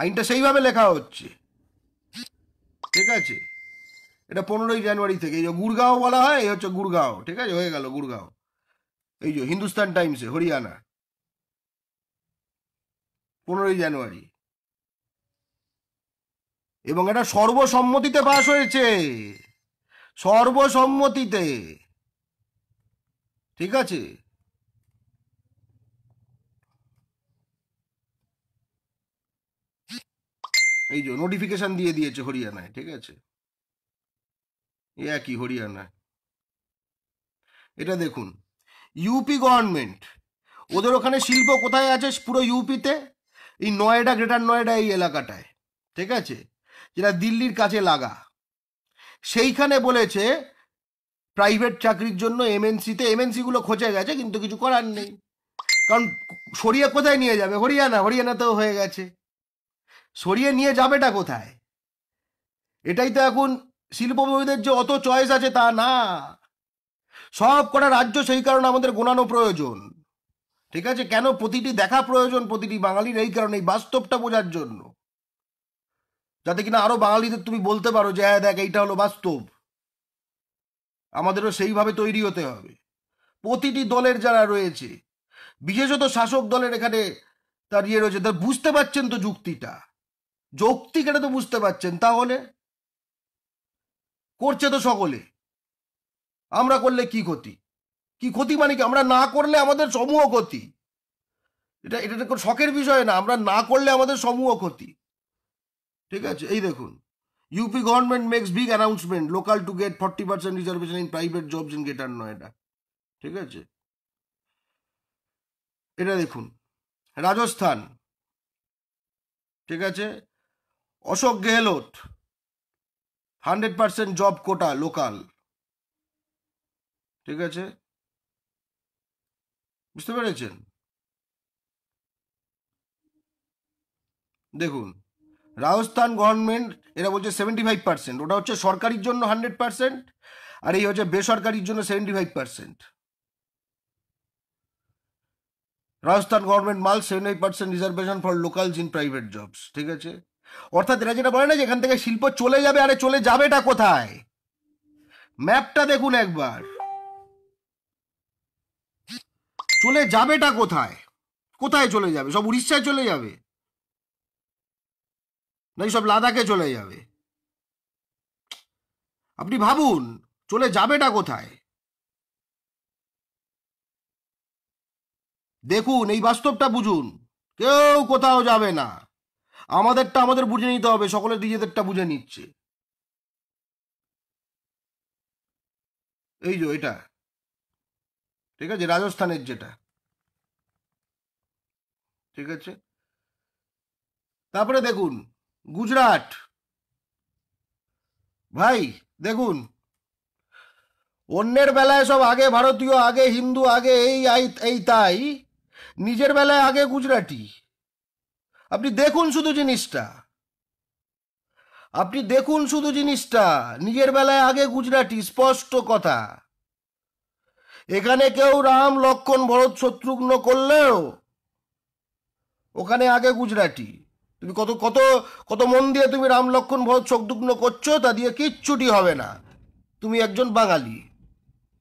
আইনটা সেইভাবে লেখা হচ্ছে ঠিক আছে এটা পনেরোই জানুয়ারি থেকে এই যে গুড়গাঁও বলা হয় এই হচ্ছে গুড়গাঁও ঠিক আছে হয়ে গেল গুড়গাঁও এই যে হিন্দুস্তান টাইমসে হরিয়ানা পনেরোই জানুয়ারি এবং এটা সর্বসম্মতিতে পাশ হয়েছে সর্বসম্মতিতে ঠিক আছে এই যে নোটিফিকেশন দিয়ে দিয়েছে হরিয়ানায় ঠিক আছে একই হরিয়ানায় এটা দেখুন ইউপি গভর্নমেন্ট ওদের ওখানে শিল্প কোথায় আছে পুরো ইউপিতে এই নয়ডা গ্রেটার নয়ডা এই এলাকাটায় ঠিক আছে যেটা দিল্লির কাছে লাগা সেইখানে বলেছে প্রাইভেট চাকরির জন্য এমএনসিতে এমএনসিগুলো খোঁজে গেছে কিন্তু কিছু করার নেই কারণ সরিয়ে কোথায় নিয়ে যাবে হরিয়ানা হরিয়ানাতেও হয়ে গেছে সরিয়ে নিয়ে যাবেটা কোথায় এটাই তো এখন শিল্পপতিদের যে অত চয়েস আছে তা না সব কটা রাজ্য সেই কারণে আমাদের গোনানো প্রয়োজন ঠিক আছে কেন প্রতিটি দেখা প্রয়োজন প্রতিটি বাঙালির এই কারণে এই বাস্তবটা বোঝার জন্য যাতে কিনা আরো বাঙালিদের তুমি বলতে পারো যে হ্যাঁ দেখ এইটা হলো বাস্তব আমাদেরও সেইভাবে তৈরি হতে হবে প্রতিটি দলের যারা রয়েছে বিশেষত শাসক দলের এখানে তার ইয়ে রয়েছে তার বুঝতে পারছেন তো যুক্তিটা যৌক্তিক এটা তো বুঝতে পারছেন তাহলে করছে তো সকলে আমরা করলে কি ক্ষতি কি ক্ষতি মানে কি আমরা না করলে আমাদের সমূহ ক্ষতি এটা এটা কোনো শখের বিষয় না আমরা না করলে আমাদের সমূহ ক্ষতি ঠিক আছে এই দেখুন UP government makes big announcement local to get forty percent reservation in private jobs in greater Noida ঠিক আছে এটা দেখুন রাজস্থান ঠিক আছে Ashok Gehlot hundred percent job quota local ঠিক আছে বুঝতে পেরেছেন দেখুন রাজস্থান গভর্নমেন্ট এরা বলছে সেভেন্টি ফাইভ পার্সেন্ট ওটা হচ্ছে সরকারির জন্য হান্ড্রেড পার্সেন্ট আর এই হচ্ছে বেসরকারির জন্য seventy five percent Rajasthan government mulls seventy percent reservation for locals in private jobs ঠিক আছে অর্থাৎ এরা যেটা বলে না যে এখান থেকে শিল্প চলে যাবে আরে চলে যাবেটা কোথায় ম্যাপটা দেখুন একবার চলে যাবেটা কোথায় কোথায় চলে যাবে সব উড়িষ্যায় চলে যাবে নাকি সব লাদাখে চলে যাবে আপনি ভাবুন চলে যাবেটা কোথায় দেখুন এই বাস্তবটা বুঝুন কেউ কোথাও যাবে না আমাদেরটা আমাদের বুঝে নিতে হবে সকলে নিজেদেরটা বুঝে নিচ্ছে এই যে এটা ঠিক আছে রাজস্থানের যেটা ঠিক আছে তারপরে দেখুন গুজরাট ভাই দেখুন অন্যের বেলায় সব আগে ভারতীয় আগে হিন্দু আগে এই এই তাই নিজের বেলায় আগে গুজরাটি আপনি দেখুন শুধু জিনিসটা আপনি দেখুন শুধু জিনিসটা নিজের বেলায় আগে গুজরাটি স্পষ্ট কথা এখানে কেউ রাম লক্ষণ ভরত শত্রুঘ্ন করলেও ওখানে আগে গুজরাটি তুমি কত কত কত মন দিয়ে তুমি রাম লক্ষণ ভরত শত্রুঘ্ন করছো তা দিয়ে কিচ্ছুটি হবে না তুমি একজন বাঙালি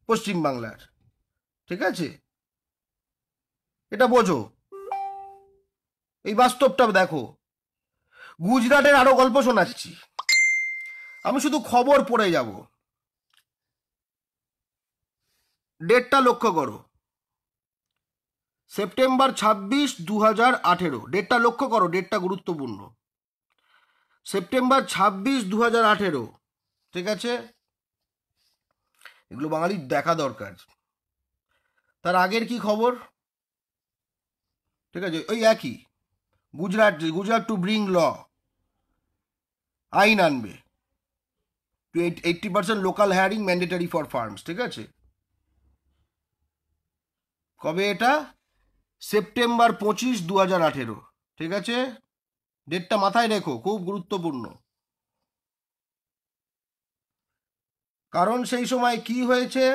পশ্চিমবাংলার ঠিক আছে এটা বোঝো এই বাস্তবটা দেখো গুজরাটের আরও গল্প শোনাচ্ছি আমি শুধু খবর পড়ে যাব ডেটটা লক্ষ্য করো সেপ্টেম্বর ছাব্বিশ দু হাজার আঠেরো ডেটটা লক্ষ্য করো ডেটটা গুরুত্বপূর্ণ সেপ্টেম্বর ছাব্বিশ দু হাজার আঠেরো ঠিক আছে এগুলো বাঙালির দেখা দরকার তার আগের কি খবর ঠিক আছে ওই একই Gujarat Gujarat to bring law আইন আনবে eighty percent local hiring mandatory for firms ঠিক আছে কবে এটা সেপ্টেম্বর পঁচিশ দু হাজার আঠেরো ঠিক আছে ডেটটা মাথায় রেখো খুব গুরুত্বপূর্ণ কারণ সেই সময় কি হয়েছে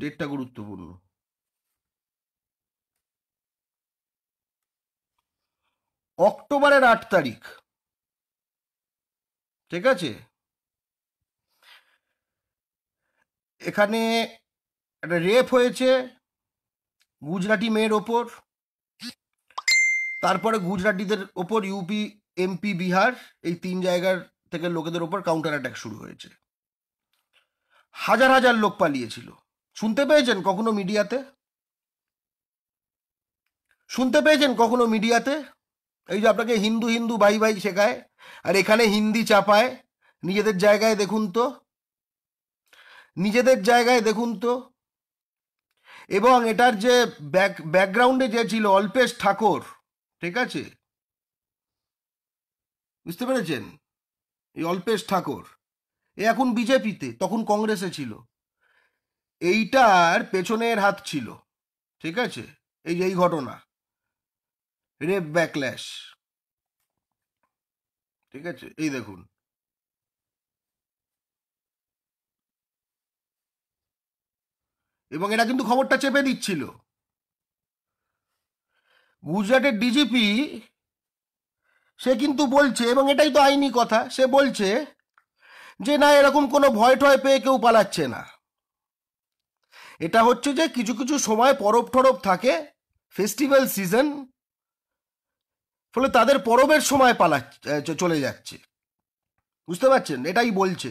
ডেটটা গুরুত্বপূর্ণ অক্টোবরের আট তারিখ ঠিক আছে এখানে একটা রেপ হয়েছে গুজরাটি মেয়ের ওপর তারপরে গুজরাটিদের ওপর ইউপি এমপি বিহার এই তিন জায়গার থেকে লোকেদের ওপর কাউন্টার অ্যাটাক শুরু হয়েছে হাজার হাজার লোক পালিয়েছিল শুনতে পেয়েছেন কখনো মিডিয়াতে শুনতে পেয়েছেন কখনো মিডিয়াতে এই যে আপনাকে হিন্দু হিন্দু ভাই ভাই শেখায় আর এখানে হিন্দি চাপায় নিজেদের জায়গায় দেখুন তো নিজেদের জায়গায় দেখুন তো এবং এটার যে ব্যাক ব্যাকগ্রাউন্ডে যে ছিল অল্পেশ ঠাকুর ঠিক আছে বুঝতে পেরেছেন এই অল্পেশ ঠাকুর এ এখন বিজেপিতে তখন কংগ্রেসে ছিল এইটার পেছনের হাত ছিল ঠিক আছে এই যে এই ঘটনা রেপ ব্যাকল্যাশ ঠিক আছে এই দেখুন এবং এরা কিন্তু খবরটা চেপে দিচ্ছিল গুজরাটের ডিজিপি সে কিন্তু বলছে এবং এটাই তো আইনি কথা সে বলছে যে না এরকম কোনো ভয় টয় পেয়ে কেউ পালাচ্ছে না এটা হচ্ছে যে কিছু কিছু সময় পরব ঠরব থাকে ফেস্টিভ্যাল সিজন ফলে তাদের পরবের সময় পালা চলে যাচ্ছে বুঝতে পারছেন এটাই বলছে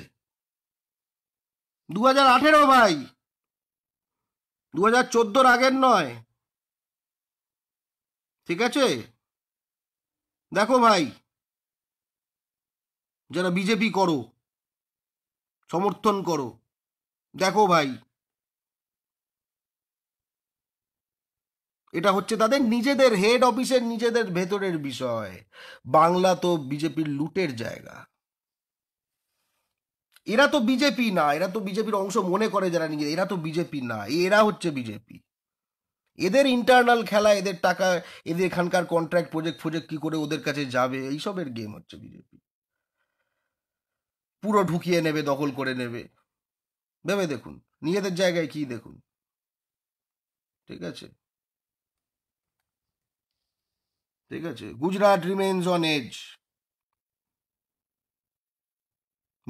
দু হাজার আঠেরো ভাই দু হাজার চোদ্দোর আগের নয় ঠিক আছে দেখো ভাই যারা বিজেপি করো সমর্থন করো দেখো ভাই এটা হচ্ছে তাদের নিজেদের হেড অফিসের নিজেদের ভেতরের বিষয় বাংলা তো বিজেপির লুটের জায়গা এরা তো বিজেপি না এরা তো বিজেপির অংশ মনে করে যারা নিজেদের এরা তো বিজেপি না এরা হচ্ছে বিজেপি এদের ইন্টারনাল খেলা এদের টাকা এদের এখানকার কন্ট্রাক্ট প্রজেক্ট ফোজেক্ট কি করে ওদের কাছে যাবে এইসবের গেম হচ্ছে বিজেপি পুরো ঢুকিয়ে নেবে দখল করে নেবে ভেবে দেখুন নিজেদের জায়গায় কি দেখুন ঠিক আছে ঠিক আছে Gujarat remains on edge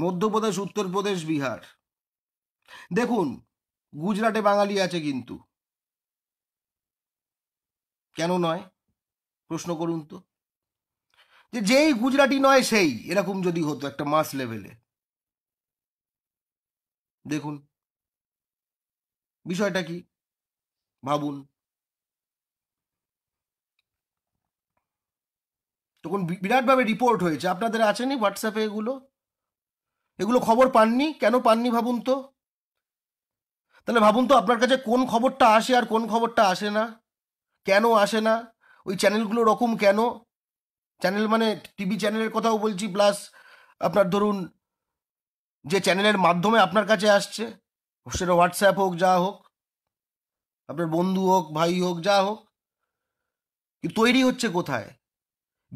Madhya Pradesh Uttar Pradesh Bihar দেখুন গুজরাটে বাঙালি আছে কিন্তু কেন নয় প্রশ্ন করুন তো যে যেই গুজরাটি নয় সেই এরকম যদি হতো একটা মাস লেভেলে দেখুন বিষয়টা কি ভাবুন তখন বিরাটভাবে রিপোর্ট হয়েছে আপনাদের আছে নি হোয়াটসঅ্যাপে এগুলো এগুলো খবর পাননি কেন পাননি ভাবুন তো তাহলে ভাবুন তো আপনার কাছে কোন খবরটা আসে আর কোন খবরটা আসে না কেন আসে না ওই চ্যানেলগুলো রকম কেন চ্যানেল মানে টিভি চ্যানেলের কথাও বলছি প্লাস আপনার ধরুন যে চ্যানেলের মাধ্যমে আপনার কাছে আসছে সেটা হোয়াটসঅ্যাপ হোক যা হোক আপনার বন্ধু হোক ভাই হোক যা হোক তৈরি হচ্ছে কোথায়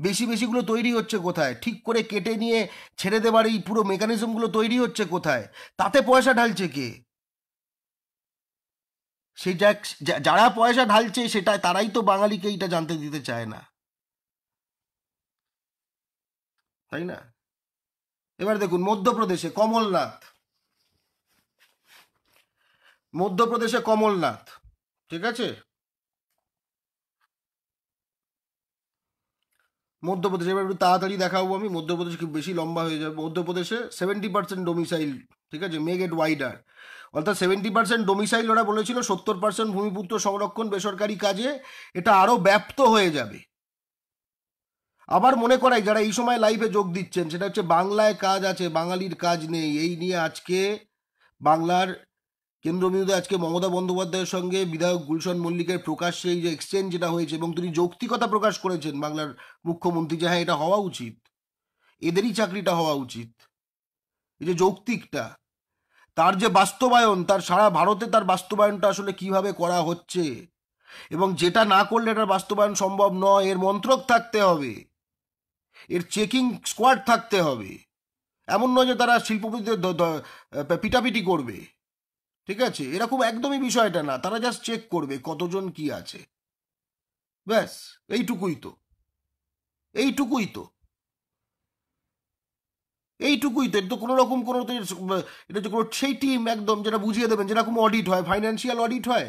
বেশি বেশিগুলো তৈরি হচ্ছে কোথায় ঠিক করে কেটে নিয়ে ছেড়ে দেবার এই পুরো মেকানিজমগুলো তৈরি হচ্ছে কোথায় তাতে পয়সা ঢালছে কে সেই যারা পয়সা ঢালছে সেটা তারাই তো বাঙালিকে এটা জানতে দিতে চায় না তাই না এবার দেখুন মধ্যপ্রদেশে কমলনাথ মধ্যপ্রদেশে কমলনাথ ঠিক আছে মধ্যপ্রদেশ এবার একটু তাড়াতাড়ি দেখাবো আমি মধ্যপ্রদেশ খুব বেশি লম্বা হয়ে যাবে মধ্যপ্রদেশে সেভেন্টি পার্সেন্ট ডোমিসাইল ঠিক আছে মেক এট ওয়াইডার অর্থাৎ সেভেন্টি পার্সেন্ট ডোমিসাইল ওরা বলেছিল সত্তর পার্সেন্ট ভূমিপুত্র সংরক্ষণ বেসরকারি কাজে এটা আরও ব্যপ্ত হয়ে যাবে আবার মনে করাই যারা এই সময় লাইফে যোগ দিচ্ছেন সেটা হচ্ছে বাংলায় কাজ আছে বাঙালির কাজ নেই এই নিয়ে আজকে বাংলার কেন্দ্রবিন্দুতে আজকে মমতা বন্দ্যোপাধ্যায়ের সঙ্গে বিধায়ক গুলশান মল্লিকের প্রকাশ্যে এই যে এক্সচেঞ্জ যেটা হয়েছে এবং তিনি যৌক্তিকতা প্রকাশ করেছেন বাংলার মুখ্যমন্ত্রী যে হ্যাঁ এটা হওয়া উচিত এদেরই চাকরিটা হওয়া উচিত এই যে যৌক্তিকটা তার যে বাস্তবায়ন তার সারা ভারতে তার বাস্তবায়নটা আসলে কিভাবে করা হচ্ছে এবং যেটা না করলে এটার বাস্তবায়ন সম্ভব নয় এর মন্ত্রক থাকতে হবে এর চেকিং স্কোয়াড থাকতে হবে এমন নয় যে তারা শিল্পপতিদের পিটাপিটি করবে ঠিক আছে এরকম একদমই বিষয়টা না তারা জাস্ট চেক করবে কতজন কি আছে ব্যাস এইটুকুই তো এইটুকুই তো এইটুকুই তো এটা তো কোনো রকম কোনো এটা তো কোনো সেই টিম একদম যেটা বুঝিয়ে দেবেন যেরকম অডিট হয় ফাইন্যান্সিয়াল অডিট হয়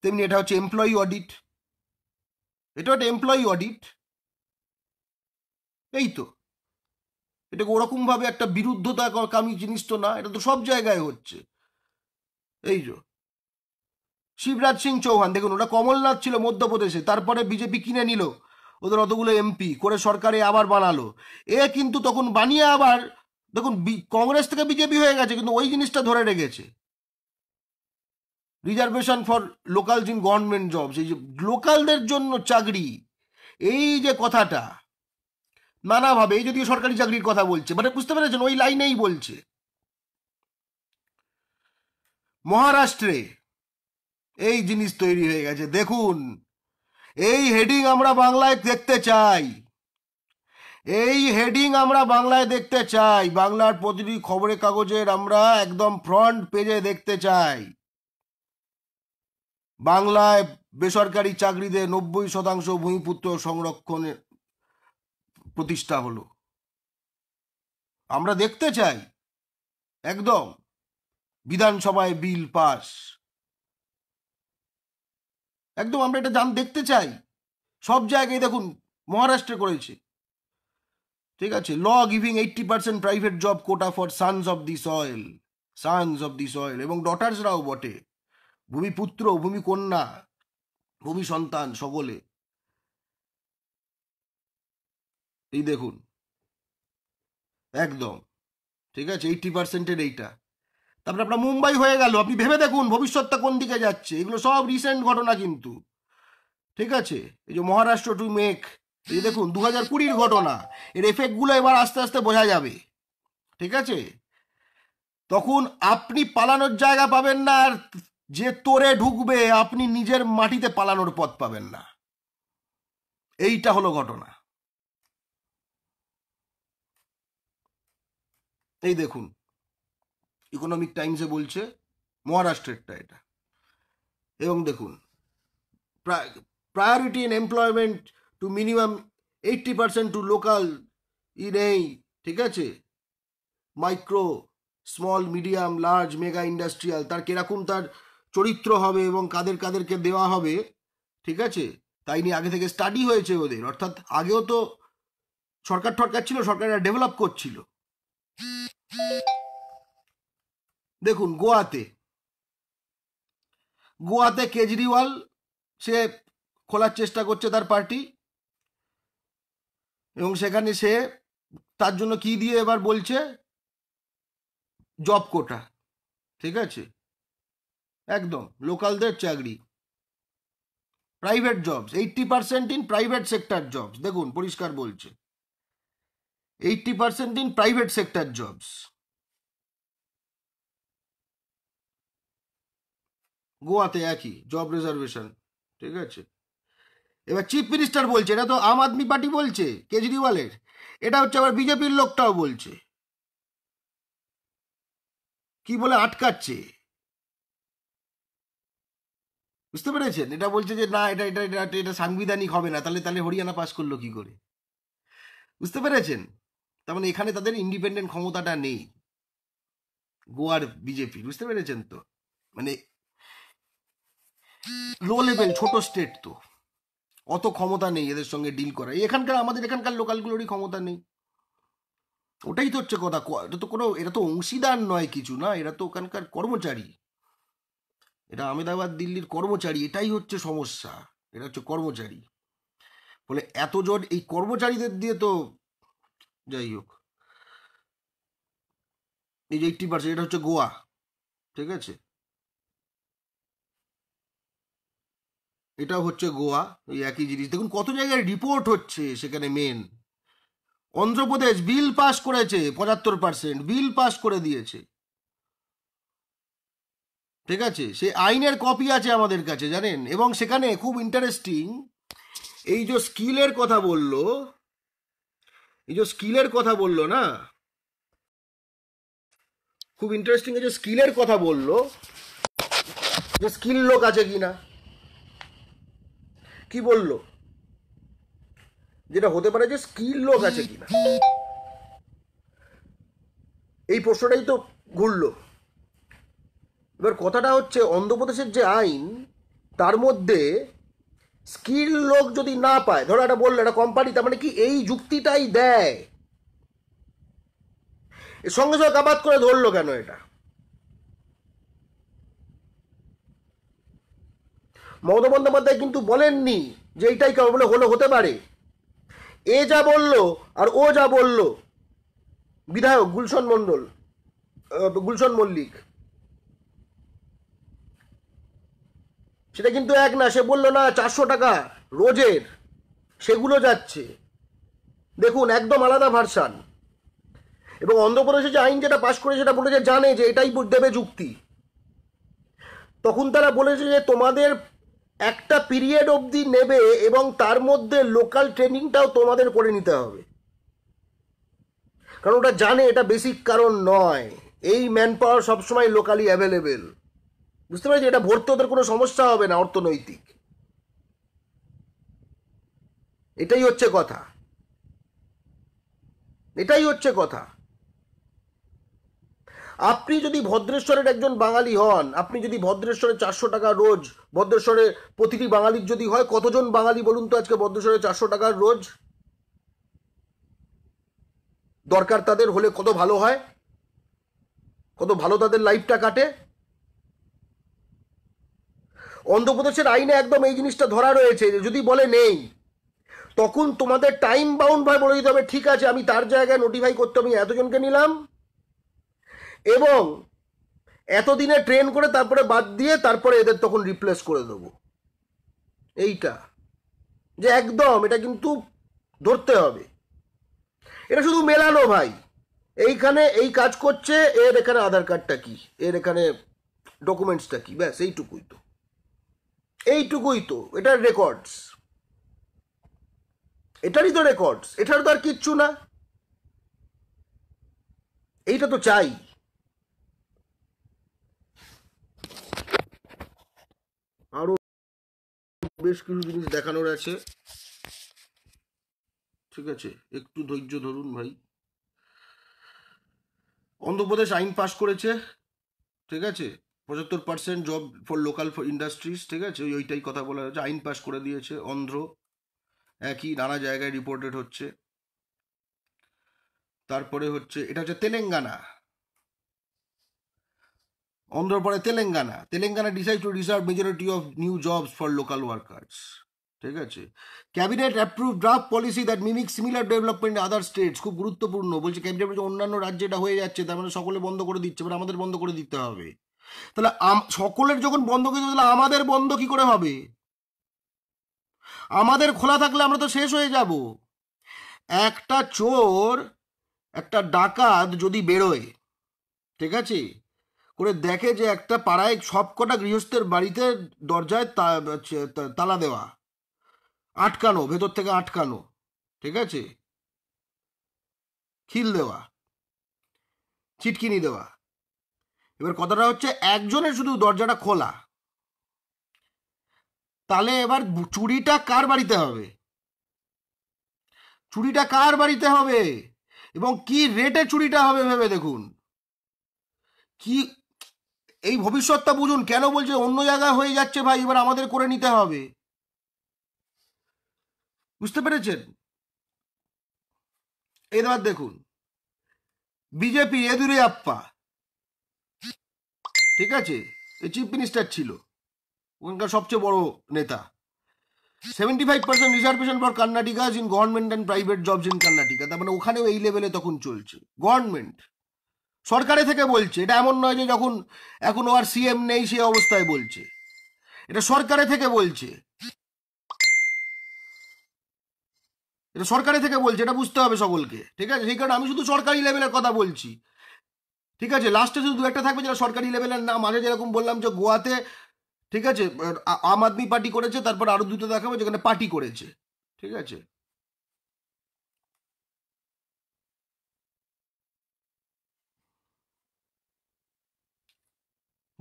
তেমনি এটা হচ্ছে এমপ্লয়ি অডিট এটা একটা এমপ্লয়ি অডিট এই তো এটাকে ওরকমভাবে একটা বিরুদ্ধতা কামি জিনিস তো না এটা তো সব জায়গায় হচ্ছে এই যে শিবরাজ সিং চৌহান দেখুন ওটা কমলনাথ ছিল মধ্যপ্রদেশে তারপরে বিজেপি কিনে নিল ওদের অতগুলো এমপি করে সরকারে আবার বানালো এ কিন্তু তখন বানিয়ে আবার দেখুন কংগ্রেস থেকে বিজেপি হয়ে গেছে কিন্তু ওই জিনিসটা ধরে রেখেছে reservation for local in government jobs এই যে লোকালদের জন্য চাকরি এই যে কথাটা নানাভাবে এই যদিও সরকারি চাকরির কথা বলছে মানে বুঝতে পেরেছেন ওই লাইনেই বলছে মহারাষ্ট্রে এই জিনিস তৈরি হয়ে গেছে দেখুন এই হেডিং আমরা বাংলায় দেখতে চাই এই হেডিং আমরা বাংলায় দেখতে চাই বাংলার প্রতিটি খবরের কাগজের আমরা একদম ফ্রন্ট পেজে দেখতে চাই বাংলায় বেসরকারি চাকরিতে নব্বই শতাংশ ভূমিপুত্র সংরক্ষণের প্রতিষ্ঠা হলো আমরা দেখতে চাই একদম বিধানসভায় বিল পাস একদম আমরা এটা জান দেখতে চাই সব জায়গায় দেখুন মহারাষ্ট্রে করেছে ঠিক আছে law giving eighty percent private job quota for sons of the soil sons of the soil এবং ডটার্সরাও বটে ভূমিপুত্র ভূমিকন্যা ভূমি সন্তান সকলে এই দেখুন একদম ঠিক আছে এইটি পার্সেন্টের এইটা তারপরে আপনার মুম্বাই হয়ে গেল আপনি ভেবে দেখুন ভবিষ্যৎটা কোন দিকে যাচ্ছে এগুলো সব রিসেন্ট ঘটনা কিন্তু ঠিক আছে এই যে মহারাষ্ট্র টু মেক এই দেখুন দু হাজার কুড়ির ঘটনা এর এফেক্টগুলো এবার আস্তে আস্তে বোঝা যাবে ঠিক আছে তখন আপনি পালানোর জায়গা পাবেন না আর যে তোরে ঢুকবে আপনি নিজের মাটিতে পালানোর পথ পাবেন না এইটা হলো ঘটনা এই দেখুন ইকোনমিক টাইমসে বলছে মহারাষ্ট্রেরটা এটা এবং দেখুন priority in employment to minimum eighty percent to local ই নেই ঠিক আছে micro small medium large mega industrial তার কিরকম তার চরিত্র হবে এবং কাদের কাদেরকে দেওয়া হবে ঠিক আছে তাই নিয়ে আগে থেকে স্টাডি হয়েছে ওদের অর্থাৎ আগেও তো সরকার ঠরকার ছিল সরকার ডেভেলপ করছিল দেখুন গোয়াতে গোয়াতে কেজরিওয়াল সে খোলার চেষ্টা করছে তার পার্টি এবং সেখানে সে তার জন্য কি দিয়ে এবার বলছে জব কোটা ঠিক আছে একদম লোকালদের চাকরি private jobs eighty percent in private sector jobs দেখুন পরিষ্কার বলছে percent in private sector jobs গোয়াতে একই জব রিজার্ভেশন ঠিক আছে এবার চিফ মিনিস্টার বলছে এটা তো আম আদমি পার্টি বলছে কেজরিওয়ালের এটা হচ্ছে আবার বিজেপির লোকটাও বলছে কি বলে আটকাচ্ছে বুঝতে পেরেছেন এটা বলছে যে না এটা এটা এটা এটা সাংবিধানিক হবে না তাহলে তাহলে হরিয়ানা পাস করলো কি করে বুঝতে পেরেছেন তার মানে এখানে তাদের ইন্ডিপেন্ডেন্ট ক্ষমতাটা নেই গোয়ার বিজেপি বুঝতে পেরেছেন তো মানে লো লেভেল ছোট স্টেট তো অত ক্ষমতা নেই এদের সঙ্গে ডিল করা এখানকার আমাদের এখানকার লোকালগুলোরই ক্ষমতা নেই ওটাই তো হচ্ছে কথা এটা তো কোনো এটা তো অংশীদার নয় কিছু না এরা তো ওখানকার কর্মচারী এটা আহমেদাবাদ দিল্লির কর্মচারী এটাই হচ্ছে সমস্যা এটা হচ্ছে কর্মচারী ফলে এতজন এই কর্মচারীদের দিয়ে তো যাই হোক এই যে এইটটি পার্সেন্ট এটা হচ্ছে গোয়া ঠিক আছে এটাও হচ্ছে গোয়া ওই একই জিনিস দেখুন কত জায়গায় রিপোর্ট হচ্ছে সেখানে মেন অন্ধ্রপ্রদেশ বিল পাস করেছে পঁচাত্তর পার্সেন্ট বিল পাস করে দিয়েছে ঠিক আছে সে আইনের কপি আছে আমাদের কাছে জানেন এবং সেখানে খুব ইন্টারেস্টিং এই যে স্কিলের কথা বললো এই যে স্কিলের কথা বললো না খুব ইন্টারেস্টিং এই যে স্কিলের কথা বললো যে স্কিল লোক আছে কি না কি বললো যেটা হতে পারে যে স্কিল লোক আছে কিনা এই প্রশ্নটাই তো ঘুরল এবার কথাটা হচ্ছে অন্ধ্রপ্রদেশের যে আইন তার মধ্যে স্কিল লোক যদি না পায় ধরো এটা বললো এটা কোম্পানি তার মানে কি এই যুক্তিটাই দেয় সঙ্গে সঙ্গে কাবাদ করে ধরলো কেন এটা মমতা বন্দ্যোপাধ্যায় কিন্তু বলেননি যে এইটাই কেমন বলে হলো হতে পারে এ যা বলল আর ও যা বলল বিধায়ক গুলশন মন্ডল গুলশন মল্লিক সেটা কিন্তু এক না সে বললো না চারশো টাকা রোজের সেগুলো যাচ্ছে দেখুন একদম আলাদা ভার্সান এবং অন্ধ্রপ্রদেশে যে আইন যেটা পাশ করে সেটা বলেছে জানে যে এটাই দেবে যুক্তি তখন তারা বলেছে যে তোমাদের একটা পিরিয়ড অবধি নেবে এবং তার মধ্যে লোকাল ট্রেনিংটাও তোমাদের করে নিতে হবে কারণ ওটা জানে এটা বেসিক কারণ নয় এই ম্যান পাওয়ার সবসময় লোকালি অ্যাভেলেবেল বুঝতে পারছি এটা ভর্তি ওদের কোনো সমস্যা হবে না অর্থনৈতিক এটাই হচ্ছে কথা এটাই হচ্ছে কথা আপনি যদি ভদ্রেশ্বরের একজন বাঙালি হন আপনি যদি ভদ্রেশ্বরে চারশো টাকা রোজ ভদ্রেশ্বরে প্রতিটি বাঙালির যদি হয় কতজন বাঙালি বলুন তো আজকে ভদ্রেশ্বরে চারশো টাকার রোজ দরকার তাদের হলে কত ভালো হয় কত ভালো তাদের লাইফটা কাটে অন্ধ্রপ্রদেশের আইনে একদম এই জিনিসটা ধরা রয়েছে যদি বলে নেই তখন তোমাদের টাইম ভাই বলে দিতে হবে ঠিক আছে আমি তার জায়গায় নোটিফাই করতে আমি এতজনকে নিলাম এবং এতদিনে ট্রেন করে তারপরে বাদ দিয়ে তারপরে এদের তখন রিপ্লেস করে দেবো এইটা যে একদম এটা কিন্তু ধরতে হবে এটা শুধু মেলানো ভাই এইখানে এই কাজ করছে এর এখানে আধার কার্ডটা কি এর এখানে ডকুমেন্টসটা কি ব্যাস এইটুকুই তো এইটুকুই তো এটার রেকর্ডস এটারই তো রেকর্ডস এটার তো আর কিচ্ছু না এইটা তো চাই আরো বেশ কিছু জিনিস দেখানোর আছে ঠিক আছে একটু ধৈর্য ধরুন ভাই অন্ধ্রপ্রদেশ আইন পাশ করেছে ঠিক আছে পঁচাত্তর percent job for local for industries ঠিক আছে ওইটাই কথা বলা হয়েছে আইন পাস করে দিয়েছে অন্ধ্র একই নানা জায়গায় রিপোর্টেড হচ্ছে তারপরে হচ্ছে এটা হচ্ছে তেলেঙ্গানা অন্ধ্র পরে Telangana Telangana decide to reserve majority of new jobs for local workers ঠিক আছে cabinet approve draft policy that mimic similar development other states খুব গুরুত্বপূর্ণ বলছে ক্যাবিনেট অন্যান্য রাজ্যে এটা হয়ে যাচ্ছে তার মানে সকলে বন্ধ করে দিচ্ছে মানে আমাদের বন্ধ করে দিতে হবে তাহলে সকলের যখন বন্ধ কিছু তাহলে আমাদের বন্ধ কি করে হবে আমাদের খোলা থাকলে আমরা তো শেষ হয়ে যাব একটা চোর একটা ডাকাত যদি বেরোয় ঠিক আছে করে দেখে যে একটা পাড়ায় সবকটা গৃহস্থের বাড়িতে দরজায় তালা দেওয়া আটকানো ভেতর থেকে আটকানো ঠিক আছে খিল দেওয়া চিটকিনি দেওয়া এবার কথাটা হচ্ছে একজনের শুধু দরজাটা খোলা তাহলে এবার চুরিটা কার বাড়িতে হবে চুরিটা কার বাড়িতে হবে এবং কি রেটে চুরিটা হবে ভেবে দেখুন কি এই ভবিষ্যৎটা বুঝুন কেন বলছে অন্য জায়গায় হয়ে যাচ্ছে ভাই এবার আমাদের করে নিতে হবে বুঝতে পেরেছেন এবার দেখুন বিজেপি এদুরে আপ্পা ঠিক আছে চিফ মিনিস্টার ছিল ওখানকার সবচেয়ে বড় নেতা seventy five percent reservation for Karnatakas in government and private jobs in Karnataka তার মানে ওখানেও এই লেভেলে তখন চলছে গভর্নমেন্ট সরকারে থেকে বলছে এটা এমন নয় যে যখন এখন আর সিএম নেই সে অবস্থায় বলছে এটা সরকারে থেকে বলছে এটা সরকারে থেকে বলছে এটা বুঝতে হবে সকলকে ঠিক আছে সেই কারণে আমি শুধু সরকারি লেভেলের কথা বলছি ঠিক আছে লাস্টে শুধু দু একটা থাকবে যারা সরকারি লেভেলের নাম আছে যেরকম বললাম যে গোয়াতে ঠিক আছে আম আদমি পার্টি করেছে তারপর আরো দুটো দেখাবো যেখানে পার্টি করেছে ঠিক আছে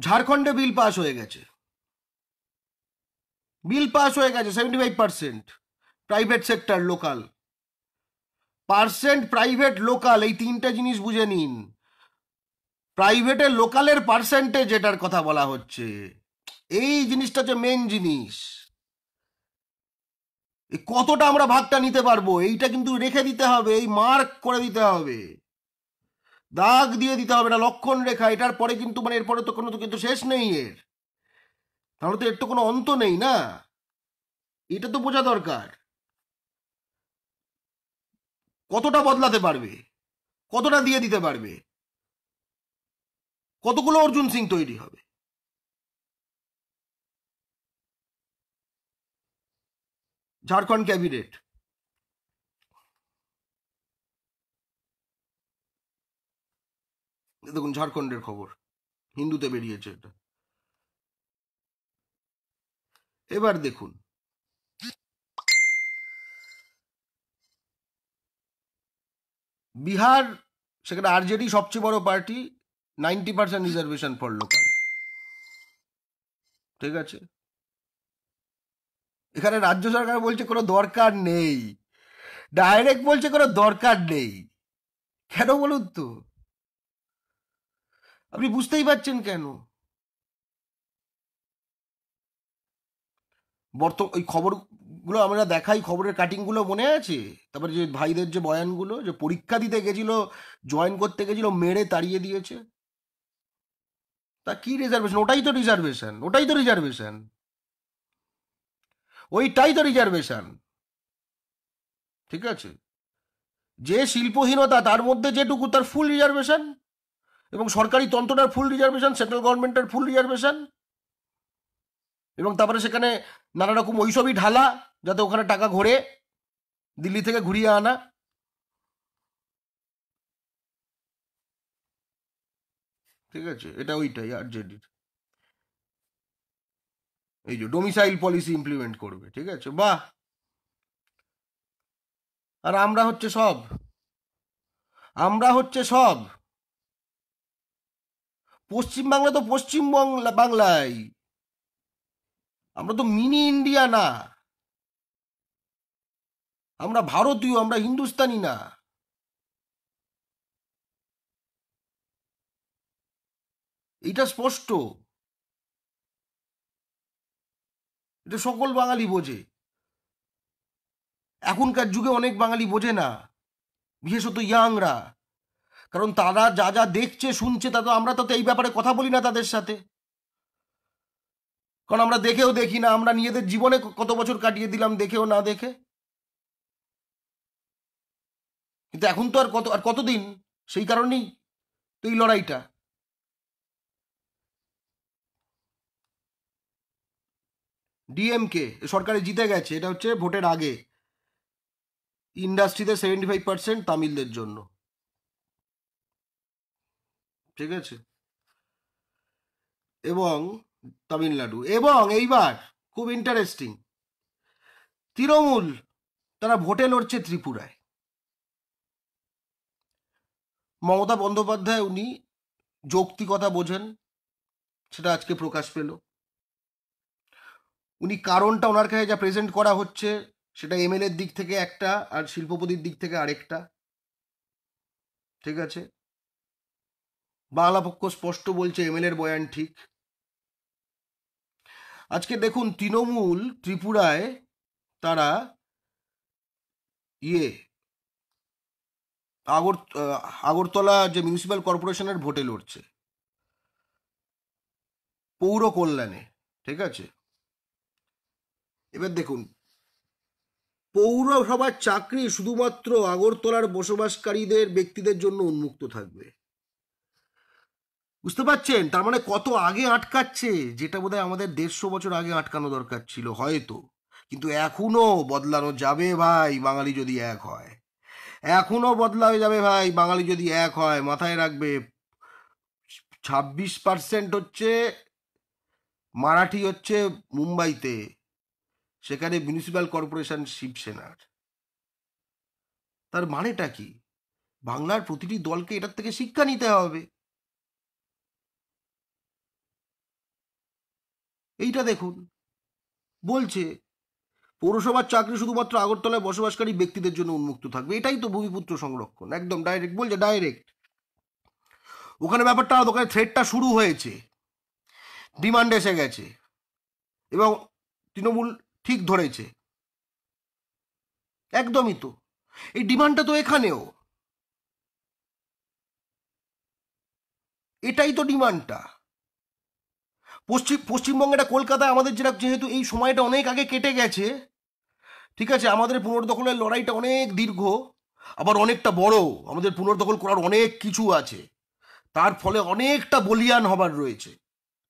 ঝাড়খণ্ডে বিল পাস হয়ে গেছে বিল পাস হয়ে গেছে seventy five percent private sector local percent private local এই তিনটা জিনিস বুঝে নিন প্রাইভেটে লোকালের পার্সেন্টেজ এটার কথা বলা হচ্ছে এই জিনিসটা হচ্ছে মেন জিনিস কতটা আমরা ভাগটা নিতে পারবো এইটা কিন্তু রেখে দিতে হবে এই মার্ক করে দিতে হবে দাগ দিয়ে দিতে হবে না লক্ষণ রেখা এটার পরে কিন্তু মানে এরপরে তো কোনো তো কিন্তু শেষ নেই এর তাহলে তো এর তো কোনো অন্ত নেই না এটা তো বোঝা দরকার কতটা বদলাতে পারবে কতটা দিয়ে দিতে পারবে কতগুলো অর্জুন সিং তৈরি হবে ঝাড়খণ্ড ক্যাবিনেট দেখুন ঝাড়খণ্ডের খবর হিন্দুতে বেরিয়েছে এটা এবার দেখুন বিহার সেখানে আরজেডি সবচেয়ে বড় party ninety percent reservation for local ঠিক আছে এখানে রাজ্য সরকার বলছে কোনো দরকার নেই ডাইরেক্ট বলছে কোনো দরকার নেই কেন বলুন তো আপনি বুঝতেই পারছেন কেন বর্ত ওই খবরগুলো আমরা দেখাই খবরের কাটিংগুলো মনে আছে তারপরে যে ভাইদের যে বয়ানগুলো যে পরীক্ষা দিতে গেছিল জয়েন করতে গেছিল মেরে তাড়িয়ে দিয়েছে তা কি রিজার্ভেশন ওটাই তো রিজার্ভেশন ওটাই তো রিজার্ভেশন ওইটাই তো রিজার্ভেশন ঠিক আছে যে শিল্পহীনতা তার মধ্যে যেটুকু তার ফুল রিজার্ভেশন এবং সরকারি তন্ত্রটার ফুল রিজার্ভেশন সেন্ট্রাল গভর্নমেন্টের ফুল রিজার্ভেশন এবং তারপরে সেখানে নানা রকম ওইসবই ঢালা যাতে ওখানে টাকা ঘোরে দিল্লি থেকে ঘুরিয়ে আনা ঠিক আছে এটা ওইটাই আরজেডির এই যে ডোমিসাইল পলিসি ইমপ্লিমেন্ট করবে ঠিক আছে বাহ আর আমরা হচ্ছে সব আমরা হচ্ছে সব পশ্চিমবাংলা তো পশ্চিম বাংলায় আমরা তো মিনি ইন্ডিয়া না আমরা ভারতীয় আমরা হিন্দুস্তানি না এটা স্পষ্ট এটা সকল বাঙালি বোঝে এখনকার যুগে অনেক বাঙালি বোঝে না বিশেষত ইয়াংরা কারণ তারা যা যা দেখছে শুনছে তা তো আমরা তো এই ব্যাপারে কথা বলি না তাদের সাথে কারণ আমরা দেখেও দেখি না আমরা নিজেদের জীবনে কত বছর কাটিয়ে দিলাম দেখেও না দেখে কিন্তু এখন তো আর কত আর কতদিন সেই কারণেই তো এই লড়াইটা ডিএমকে সরকারে জিতে গেছে এটা হচ্ছে ভোটের আগে ইন্ডাস্ট্রিতে সেভেন্টি ফাইভ পার্সেন্ট তামিলদের জন্য ঠিক আছে এবং তামিলনাড়ু এবং এইবার খুব ইন্টারেস্টিং তৃণমূল তারা ভোটে লড়ছে ত্রিপুরায় মমতা বন্দ্যোপাধ্যায় উনি যৌক্তিকতা বোঝেন সেটা আজকে প্রকাশ পেল উনি কারণটা ওনার কাছে যা প্রেজেন্ট করা হচ্ছে সেটা এমএলএর দিক থেকে একটা আর শিল্পপতির দিক থেকে আরেকটা ঠিক আছে বাংলা পক্ষ স্পষ্ট বলছে এমএলএর বয়ান ঠিক আজকে দেখুন তৃণমূল ত্রিপুরায় তারা ইয়ে আগর আগরতলা যে মিউনিসিপ্যাল কর্পোরেশনের ভোটে লড়ছে পৌর কল্যাণে ঠিক আছে এবার দেখুন পৌরসভার চাকরি শুধুমাত্র আগরতলার বসবাসকারীদের ব্যক্তিদের জন্য উন্মুক্ত থাকবে বুঝতে পারছেন তার মানে কত আগে আটকাচ্ছে যেটা বোধহয় আমাদের দেড়শো বছর আগে আটকানো দরকার ছিল হয়তো কিন্তু এখনো বদলানো যাবে ভাই বাঙালি যদি এক হয় এখনো হয়ে যাবে ভাই বাঙালি যদি এক হয় মাথায় রাখবে ছাব্বিশ পার্সেন্ট হচ্ছে মারাঠি হচ্ছে মুম্বাইতে সেখানে মিউনিসিপ্যাল কর্পোরেশন শিবসেনার তার মানেটা কি বাংলার প্রতিটি দলকে এটার থেকে শিক্ষা নিতে হবে এইটা দেখুন বলছে পৌরসভার চাকরি শুধুমাত্র আগরতলায় বসবাসকারী ব্যক্তিদের জন্য উন্মুক্ত থাকবে এটাই তো ভূমিপুত্র সংরক্ষণ একদম ডাইরেক্ট বলছে ডাইরেক্ট ওখানে ব্যাপারটা ওখানে থ্রেডটা শুরু হয়েছে ডিমান্ড এসে গেছে এবং তৃণমূল ঠিক ধরেছে একদমই তো এই ডিমান্ডটা তো এখানেও এটাই তো ডিমান্ডটা পশ্চিম পশ্চিমবঙ্গেটা কলকাতায় আমাদের যেটা যেহেতু এই সময়টা অনেক আগে কেটে গেছে ঠিক আছে আমাদের পুনর্দখলের লড়াইটা অনেক দীর্ঘ আবার অনেকটা বড় আমাদের পুনর্দখল করার অনেক কিছু আছে তার ফলে অনেকটা বলিয়ান হবার রয়েছে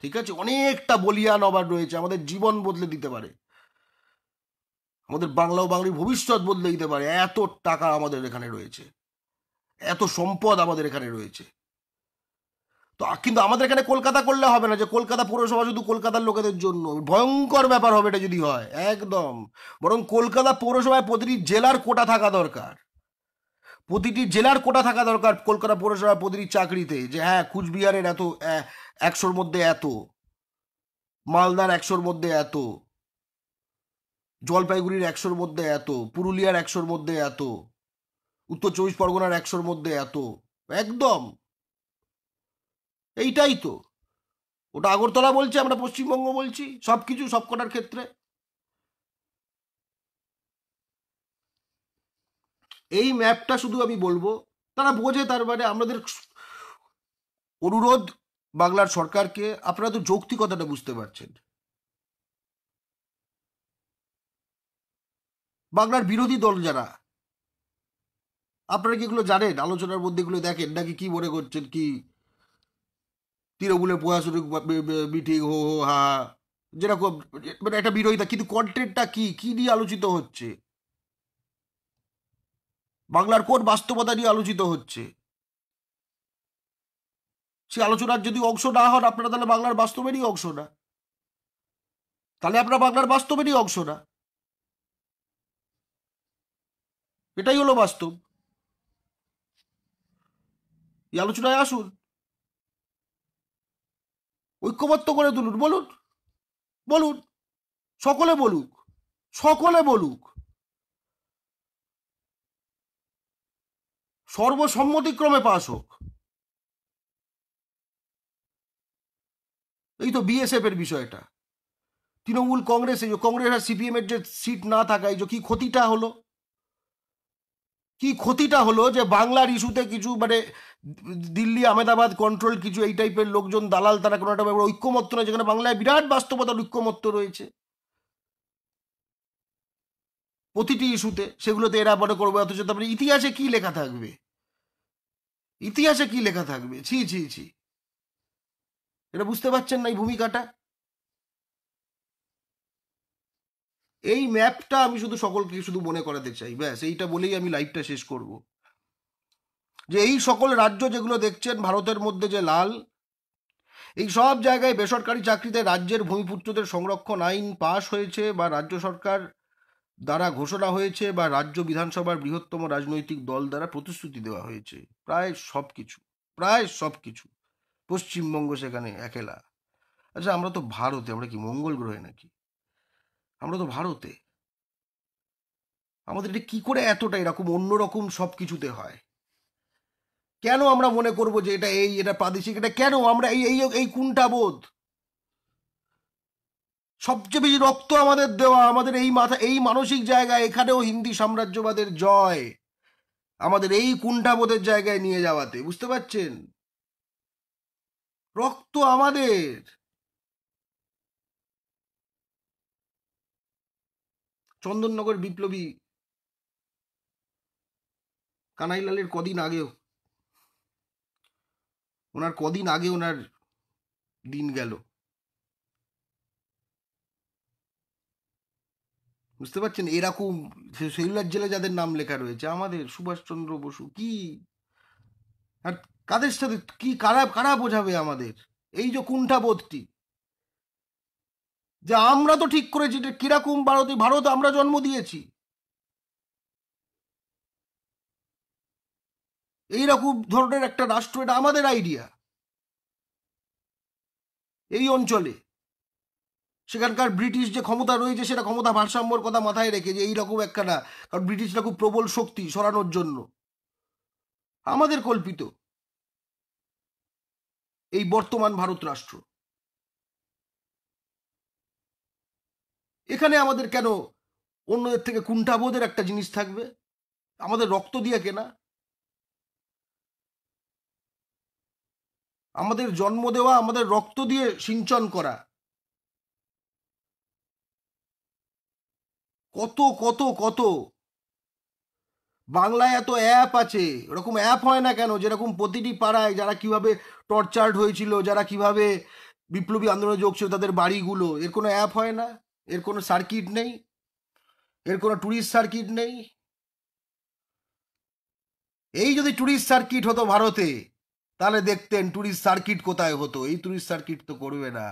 ঠিক আছে অনেকটা বলিয়ান হবার রয়েছে আমাদের জীবন বদলে দিতে পারে আমাদের বাংলা ও বাঙালির ভবিষ্যৎ বদলে দিতে পারে এত টাকা আমাদের এখানে রয়েছে এত সম্পদ আমাদের এখানে রয়েছে তো কিন্তু আমাদের এখানে কলকাতা করলে হবে না যে কলকাতা পৌরসভা শুধু কলকাতার লোকেদের জন্য ভয়ঙ্কর ব্যাপার হবে এটা যদি হয় একদম বরং কলকাতা পৌরসভায় প্রতিটি জেলার কোটা থাকা দরকার প্রতিটি জেলার কোটা থাকা দরকার কলকাতা পৌরসভায় প্রতিটি চাকরিতে যে হ্যাঁ কুচবিহারের এত একশোর মধ্যে এত মালদার একশোর মধ্যে এত জলপাইগুড়ির একশোর মধ্যে এত পুরুলিয়ার একশোর মধ্যে এত উত্তর চব্বিশ পরগনার একশোর মধ্যে এত একদম এইটাই তো ওটা আগরতলা বলছে আমরা পশ্চিমবঙ্গ বলছি সব কিছু সবকটার ক্ষেত্রে এই ম্যাপটা শুধু আমি বলবো তারা বোঝে তার মানে আমাদের অনুরোধ বাংলার সরকারকে আপনারা তো যৌক্তিকতাটা বুঝতে পারছেন বাংলার বিরোধী দল যারা আপনারা কি এগুলো জানেন আলোচনার মধ্যে এগুলো দেখেন নাকি কি মনে করছেন কি তৃণমূলের প্রশাসনিক মিটিং হো হো হা যেরকম মানে একটা বিরোধিতা কিন্তু কন্টেন্টটা কি কি নিয়ে আলোচিত হচ্ছে বাংলার কোন বাস্তবতা নিয়ে আলোচিত হচ্ছে সে আলোচনার যদি অংশ না হন আপনারা তাহলে বাংলার বাস্তবেরই অংশ না তাহলে আপনারা বাংলার বাস্তবেরই অংশ না এটাই হলো বাস্তব এই আলোচনায় আসুন ঐক্যবদ্ধ করে তুলুন বলুন বলুন সকলে বলুক সকলে বলুক সর্বসম্মতিক্রমে পাশ হোক এই তো বিএসএফ এর বিষয়টা তৃণমূল কংগ্রেসে কংগ্রেস আর সিপিএম এর যে সিট না থাকায় যে কি ক্ষতিটা হলো কি ক্ষতিটা হলো যে বাংলার ইস্যুতে কিছু মানে দিল্লি আহমেদাবাদ কন্ট্রোল কিছু এই টাইপের লোকজন দালাল তারা কোনো একটা ব্যাপারে ঐক্যমত্য নয় যেখানে বাংলায় বিরাট বাস্তবতার ঐক্যমত্য রয়েছে প্রতিটি ইস্যুতে সেগুলোতে এরা মনে করবে অথচ তারপরে ইতিহাসে কি লেখা থাকবে ইতিহাসে কি লেখা থাকবে ছি ছি ছি এটা বুঝতে পারছেন না এই ভূমিকাটা এই ম্যাপটা আমি শুধু সকলকে শুধু মনে করাতে চাই ব্যাস এইটা বলেই আমি লাইভটা শেষ করব যে এই সকল রাজ্য যেগুলো দেখছেন ভারতের মধ্যে যে লাল এই সব জায়গায় বেসরকারি চাকরিতে রাজ্যের ভূমিপুত্রদের সংরক্ষণ আইন পাশ হয়েছে বা রাজ্য সরকার দ্বারা ঘোষণা হয়েছে বা রাজ্য বিধানসভার বৃহত্তম রাজনৈতিক দল দ্বারা প্রতিশ্রুতি দেওয়া হয়েছে প্রায় সব কিছু প্রায় সব কিছু পশ্চিমবঙ্গ সেখানে একেলা আচ্ছা আমরা তো ভারতে আমরা কি মঙ্গল গ্রহে নাকি আমরা তো ভারতে আমাদের এটা কী করে এতটা এরকম অন্যরকম সব কিছুতে হয় কেন আমরা মনে করব যে এটা এই এটা প্রাদেশিক এটা কেন আমরা এই এই এই কুণ্ঠাবোধ সবচেয়ে বেশি রক্ত আমাদের দেওয়া আমাদের এই মাথা এই মানসিক জায়গায় এখানেও হিন্দি সাম্রাজ্যবাদের জয় আমাদের এই কুণ্ঠাবোধের জায়গায় নিয়ে যাওয়াতে বুঝতে পারছেন রক্ত আমাদের চন্দননগর বিপ্লবী কানাইলালের কদিন আগেও ওনার কদিন আগে ওনার দিন গেল বুঝতে পারছেন এরকম সেলুলার জেলে যাদের নাম লেখা রয়েছে আমাদের সুভাষচন্দ্র বসু কি আর কাদের সাথে কি কারা কারা বোঝাবে আমাদের এই যে কুণ্ঠাবোধটি যে আমরা তো ঠিক করেছি যে কিরকম ভারতী ভারত আমরা জন্ম দিয়েছি এইরকম ধরনের একটা রাষ্ট্র এটা আমাদের আইডিয়া এই অঞ্চলে সেখানকার ব্রিটিশ যে ক্ষমতা রয়েছে সেটা ক্ষমতা ভারসাম্যর কথা মাথায় রেখে যে এইরকম একখানা কারণ ব্রিটিশরা খুব প্রবল শক্তি সরানোর জন্য আমাদের কল্পিত এই বর্তমান ভারত রাষ্ট্র এখানে আমাদের কেন অন্যদের থেকে কুণ্ঠাবোধের একটা জিনিস থাকবে আমাদের রক্ত দিয়ে কেনা আমাদের জন্ম দেওয়া আমাদের রক্ত দিয়ে সিঞ্চন করা কত কত কত বাংলায় এত অ্যাপ আছে ওরকম অ্যাপ হয় না কেন যেরকম প্রতিটি পাড়ায় যারা কিভাবে টর্চার্ড হয়েছিল যারা কিভাবে বিপ্লবী আন্দোলনে যোগ ছিল তাদের বাড়িগুলো এর কোনো অ্যাপ হয় না এর কোনো সার্কিট নেই এর কোনো টুরিস্ট সার্কিট নেই এই যদি টুরিস্ট সার্কিট হতো ভারতে তাহলে দেখতেন টুরিস্ট সার্কিট কোথায় হতো এই টুরিস্ট সার্কিট তো করবে না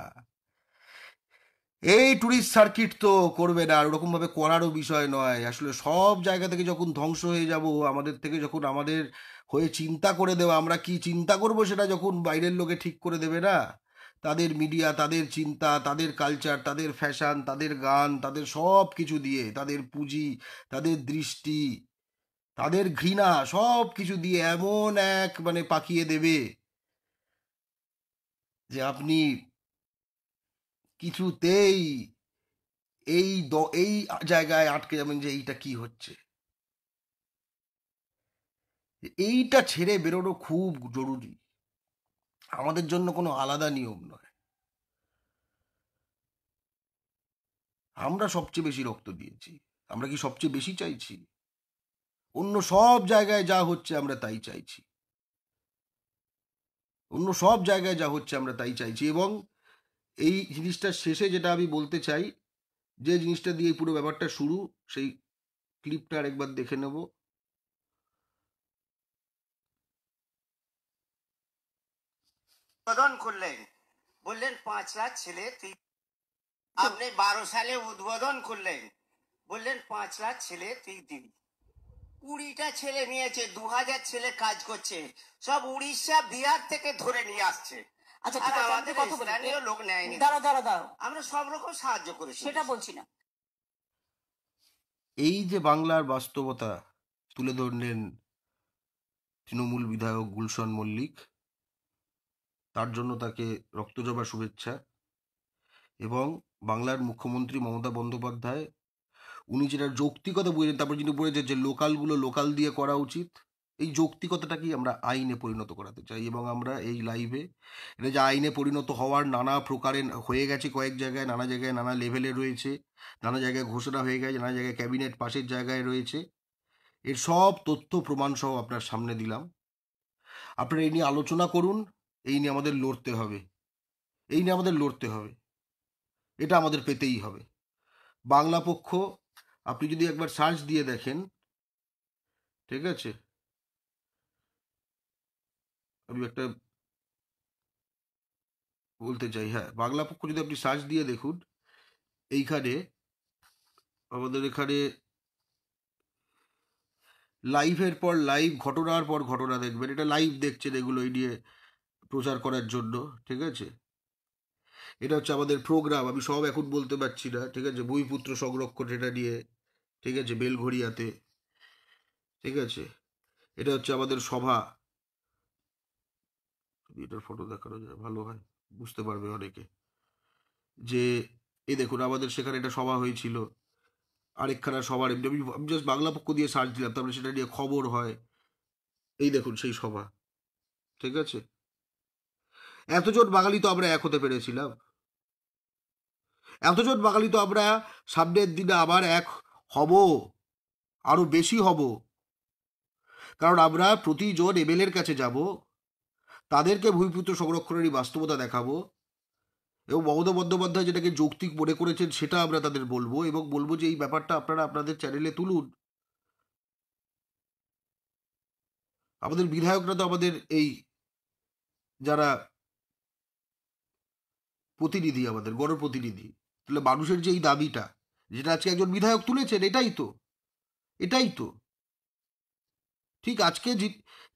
এই টুরিস্ট সার্কিট তো করবে না আর ওরকমভাবে করারও বিষয় নয় আসলে সব জায়গা থেকে যখন ধ্বংস হয়ে যাব আমাদের থেকে যখন আমাদের হয়ে চিন্তা করে দেওয়া আমরা কি চিন্তা করব সেটা যখন বাইরের লোকে ঠিক করে দেবে না তাদের মিডিয়া তাদের চিন্তা তাদের কালচার তাদের ফ্যাশন তাদের গান তাদের সব কিছু দিয়ে তাদের পুঁজি তাদের দৃষ্টি তাদের ঘৃণা সব কিছু দিয়ে এমন এক মানে পাকিয়ে দেবে যে আপনি কিছুতেই এই এই জায়গায় আটকে যাবেন যে এইটা কি হচ্ছে এইটা ছেড়ে বেরোনো খুব জরুরি আমাদের জন্য কোনো আলাদা নিয়ম নয় আমরা সবচেয়ে বেশি রক্ত দিয়েছি আমরা কি সবচেয়ে বেশি চাইছি অন্য সব জায়গায় যা হচ্ছে আমরা তাই চাইছি অন্য সব জায়গায় যা হচ্ছে আমরা তাই চাইছি এবং এই জিনিসটার শেষে যেটা আমি বলতে চাই যে জিনিসটা দিয়ে পুরো ব্যাপারটা শুরু সেই ক্লিপটা আরেকবার দেখে নেবো উদ্বোধন করলেন বললেন পাঁচ লাখ ছেলে তুই আপনি বারো সালে উদ্বোধন করলেন বললেন পাঁচ লাখ ছেলে তুই দিবি কুড়িটা ছেলে নিয়েছে দু হাজার ছেলে কাজ করছে সব উড়িষ্যা বিহার থেকে ধরে নিয়ে আসছে আচ্ছা, এই যে বাংলার বাস্তবতা তুলে ধরলেন তৃণমূল বিধায়ক গুলশন মল্লিক তার জন্য তাকে রক্ত জবা শুভেচ্ছা এবং বাংলার মুখ্যমন্ত্রী মমতা বন্দ্যোপাধ্যায় উনি যেটা যৌক্তিকতা বলেছেন তারপর যিনি বলেছেন যে লোকালগুলো লোকাল দিয়ে করা উচিত এই যৌক্তিকতাটাকেই আমরা আইনে পরিণত করাতে চাই এবং আমরা এই লাইভে এটা যে আইনে পরিণত হওয়ার নানা প্রকারের হয়ে গেছে কয়েক জায়গায় নানা জায়গায় নানা লেভেলে রয়েছে নানা জায়গায় ঘোষণা হয়ে গেছে নানা জায়গায় ক্যাবিনেট পাশের জায়গায় রয়েছে এর সব তথ্য প্রমাণ সহ আপনার সামনে দিলাম আপনারা এই নিয়ে আলোচনা করুন এই নিয়ে আমাদের লড়তে হবে এই নিয়ে আমাদের লড়তে হবে এটা আমাদের পেতেই হবে বাংলা পক্ষ আপনি যদি একবার সার্চ দিয়ে দেখেন ঠিক আছে আমি একটা বলতে চাই হ্যাঁ বাংলা পক্ষ যদি আপনি সার্চ দিয়ে দেখুন এইখানে আমাদের এখানে লাইভের পর লাইভ ঘটনার পর ঘটনা দেখবেন এটা লাইভ দেখছেন এগুলো এই নিয়ে প্রচার করার জন্য ঠিক আছে এটা হচ্ছে আমাদের প্রোগ্রাম আমি সব এখন বলতে পারছি না ঠিক আছে বইপুত্র সংরক্ষণ এটা নিয়ে ঠিক আছে বেলঘড়িয়াতে ঠিক আছে এটা হচ্ছে আমাদের সভা এটার ফটো দেখানো যায় ভালো হয় বুঝতে পারবে অনেকে যে এ দেখুন আমাদের সেখানে একটা সভা হয়েছিল আরেকখানা সভার এমনি আমি আমি জাস্ট বাংলা পক্ষ দিয়ে সার্চ দিলাম তারপরে সেটা নিয়ে খবর হয় এই দেখুন সেই সভা ঠিক আছে এতজন বাঙালি তো আমরা এক হতে পেরেছিলাম এতজন বাঙালি তো আমরা সামনের দিনে আবার এক হব আরও বেশি হব কারণ আমরা প্রতিজন এমএলএর কাছে যাব তাদেরকে ভূমিপুত্র সংরক্ষণের বাস্তবতা দেখাবো এবং মমতা বন্দ্যোপাধ্যায় যেটাকে যৌক্তিক মনে করেছেন সেটা আমরা তাদের বলবো এবং বলবো যে এই ব্যাপারটা আপনারা আপনাদের চ্যানেলে তুলুন আমাদের বিধায়করা তো আমাদের এই যারা প্রতিনিধি আমাদের গণপ্রতিনিধি তাহলে মানুষের যে এই দাবিটা যেটা আজকে একজন বিধায়ক তুলেছেন এটাই তো এটাই তো ঠিক আজকে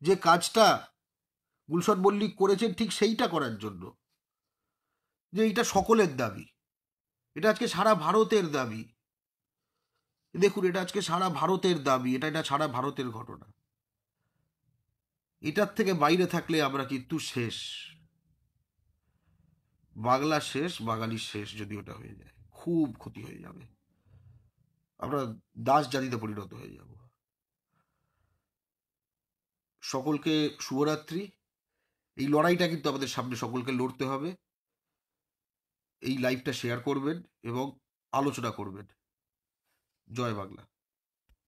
যে কাজটা গুলশন মল্লিক করেছেন ঠিক সেইটা করার জন্য যে এটা সকলের দাবি এটা আজকে সারা ভারতের দাবি দেখুন এটা আজকে সারা ভারতের দাবি এটা এটা সারা ভারতের ঘটনা এটার থেকে বাইরে থাকলে আমরা কিন্তু শেষ বাংলা শেষ বাঙালি শেষ যদি ওটা হয়ে যায় খুব ক্ষতি হয়ে যাবে আমরা দাস জাতিতে পরিণত হয়ে যাব সকলকে শুভরাত্রি এই লড়াইটা কিন্তু আমাদের সামনে সকলকে লড়তে হবে এই লাইভটা শেয়ার করবেন এবং আলোচনা করবেন জয় বাংলা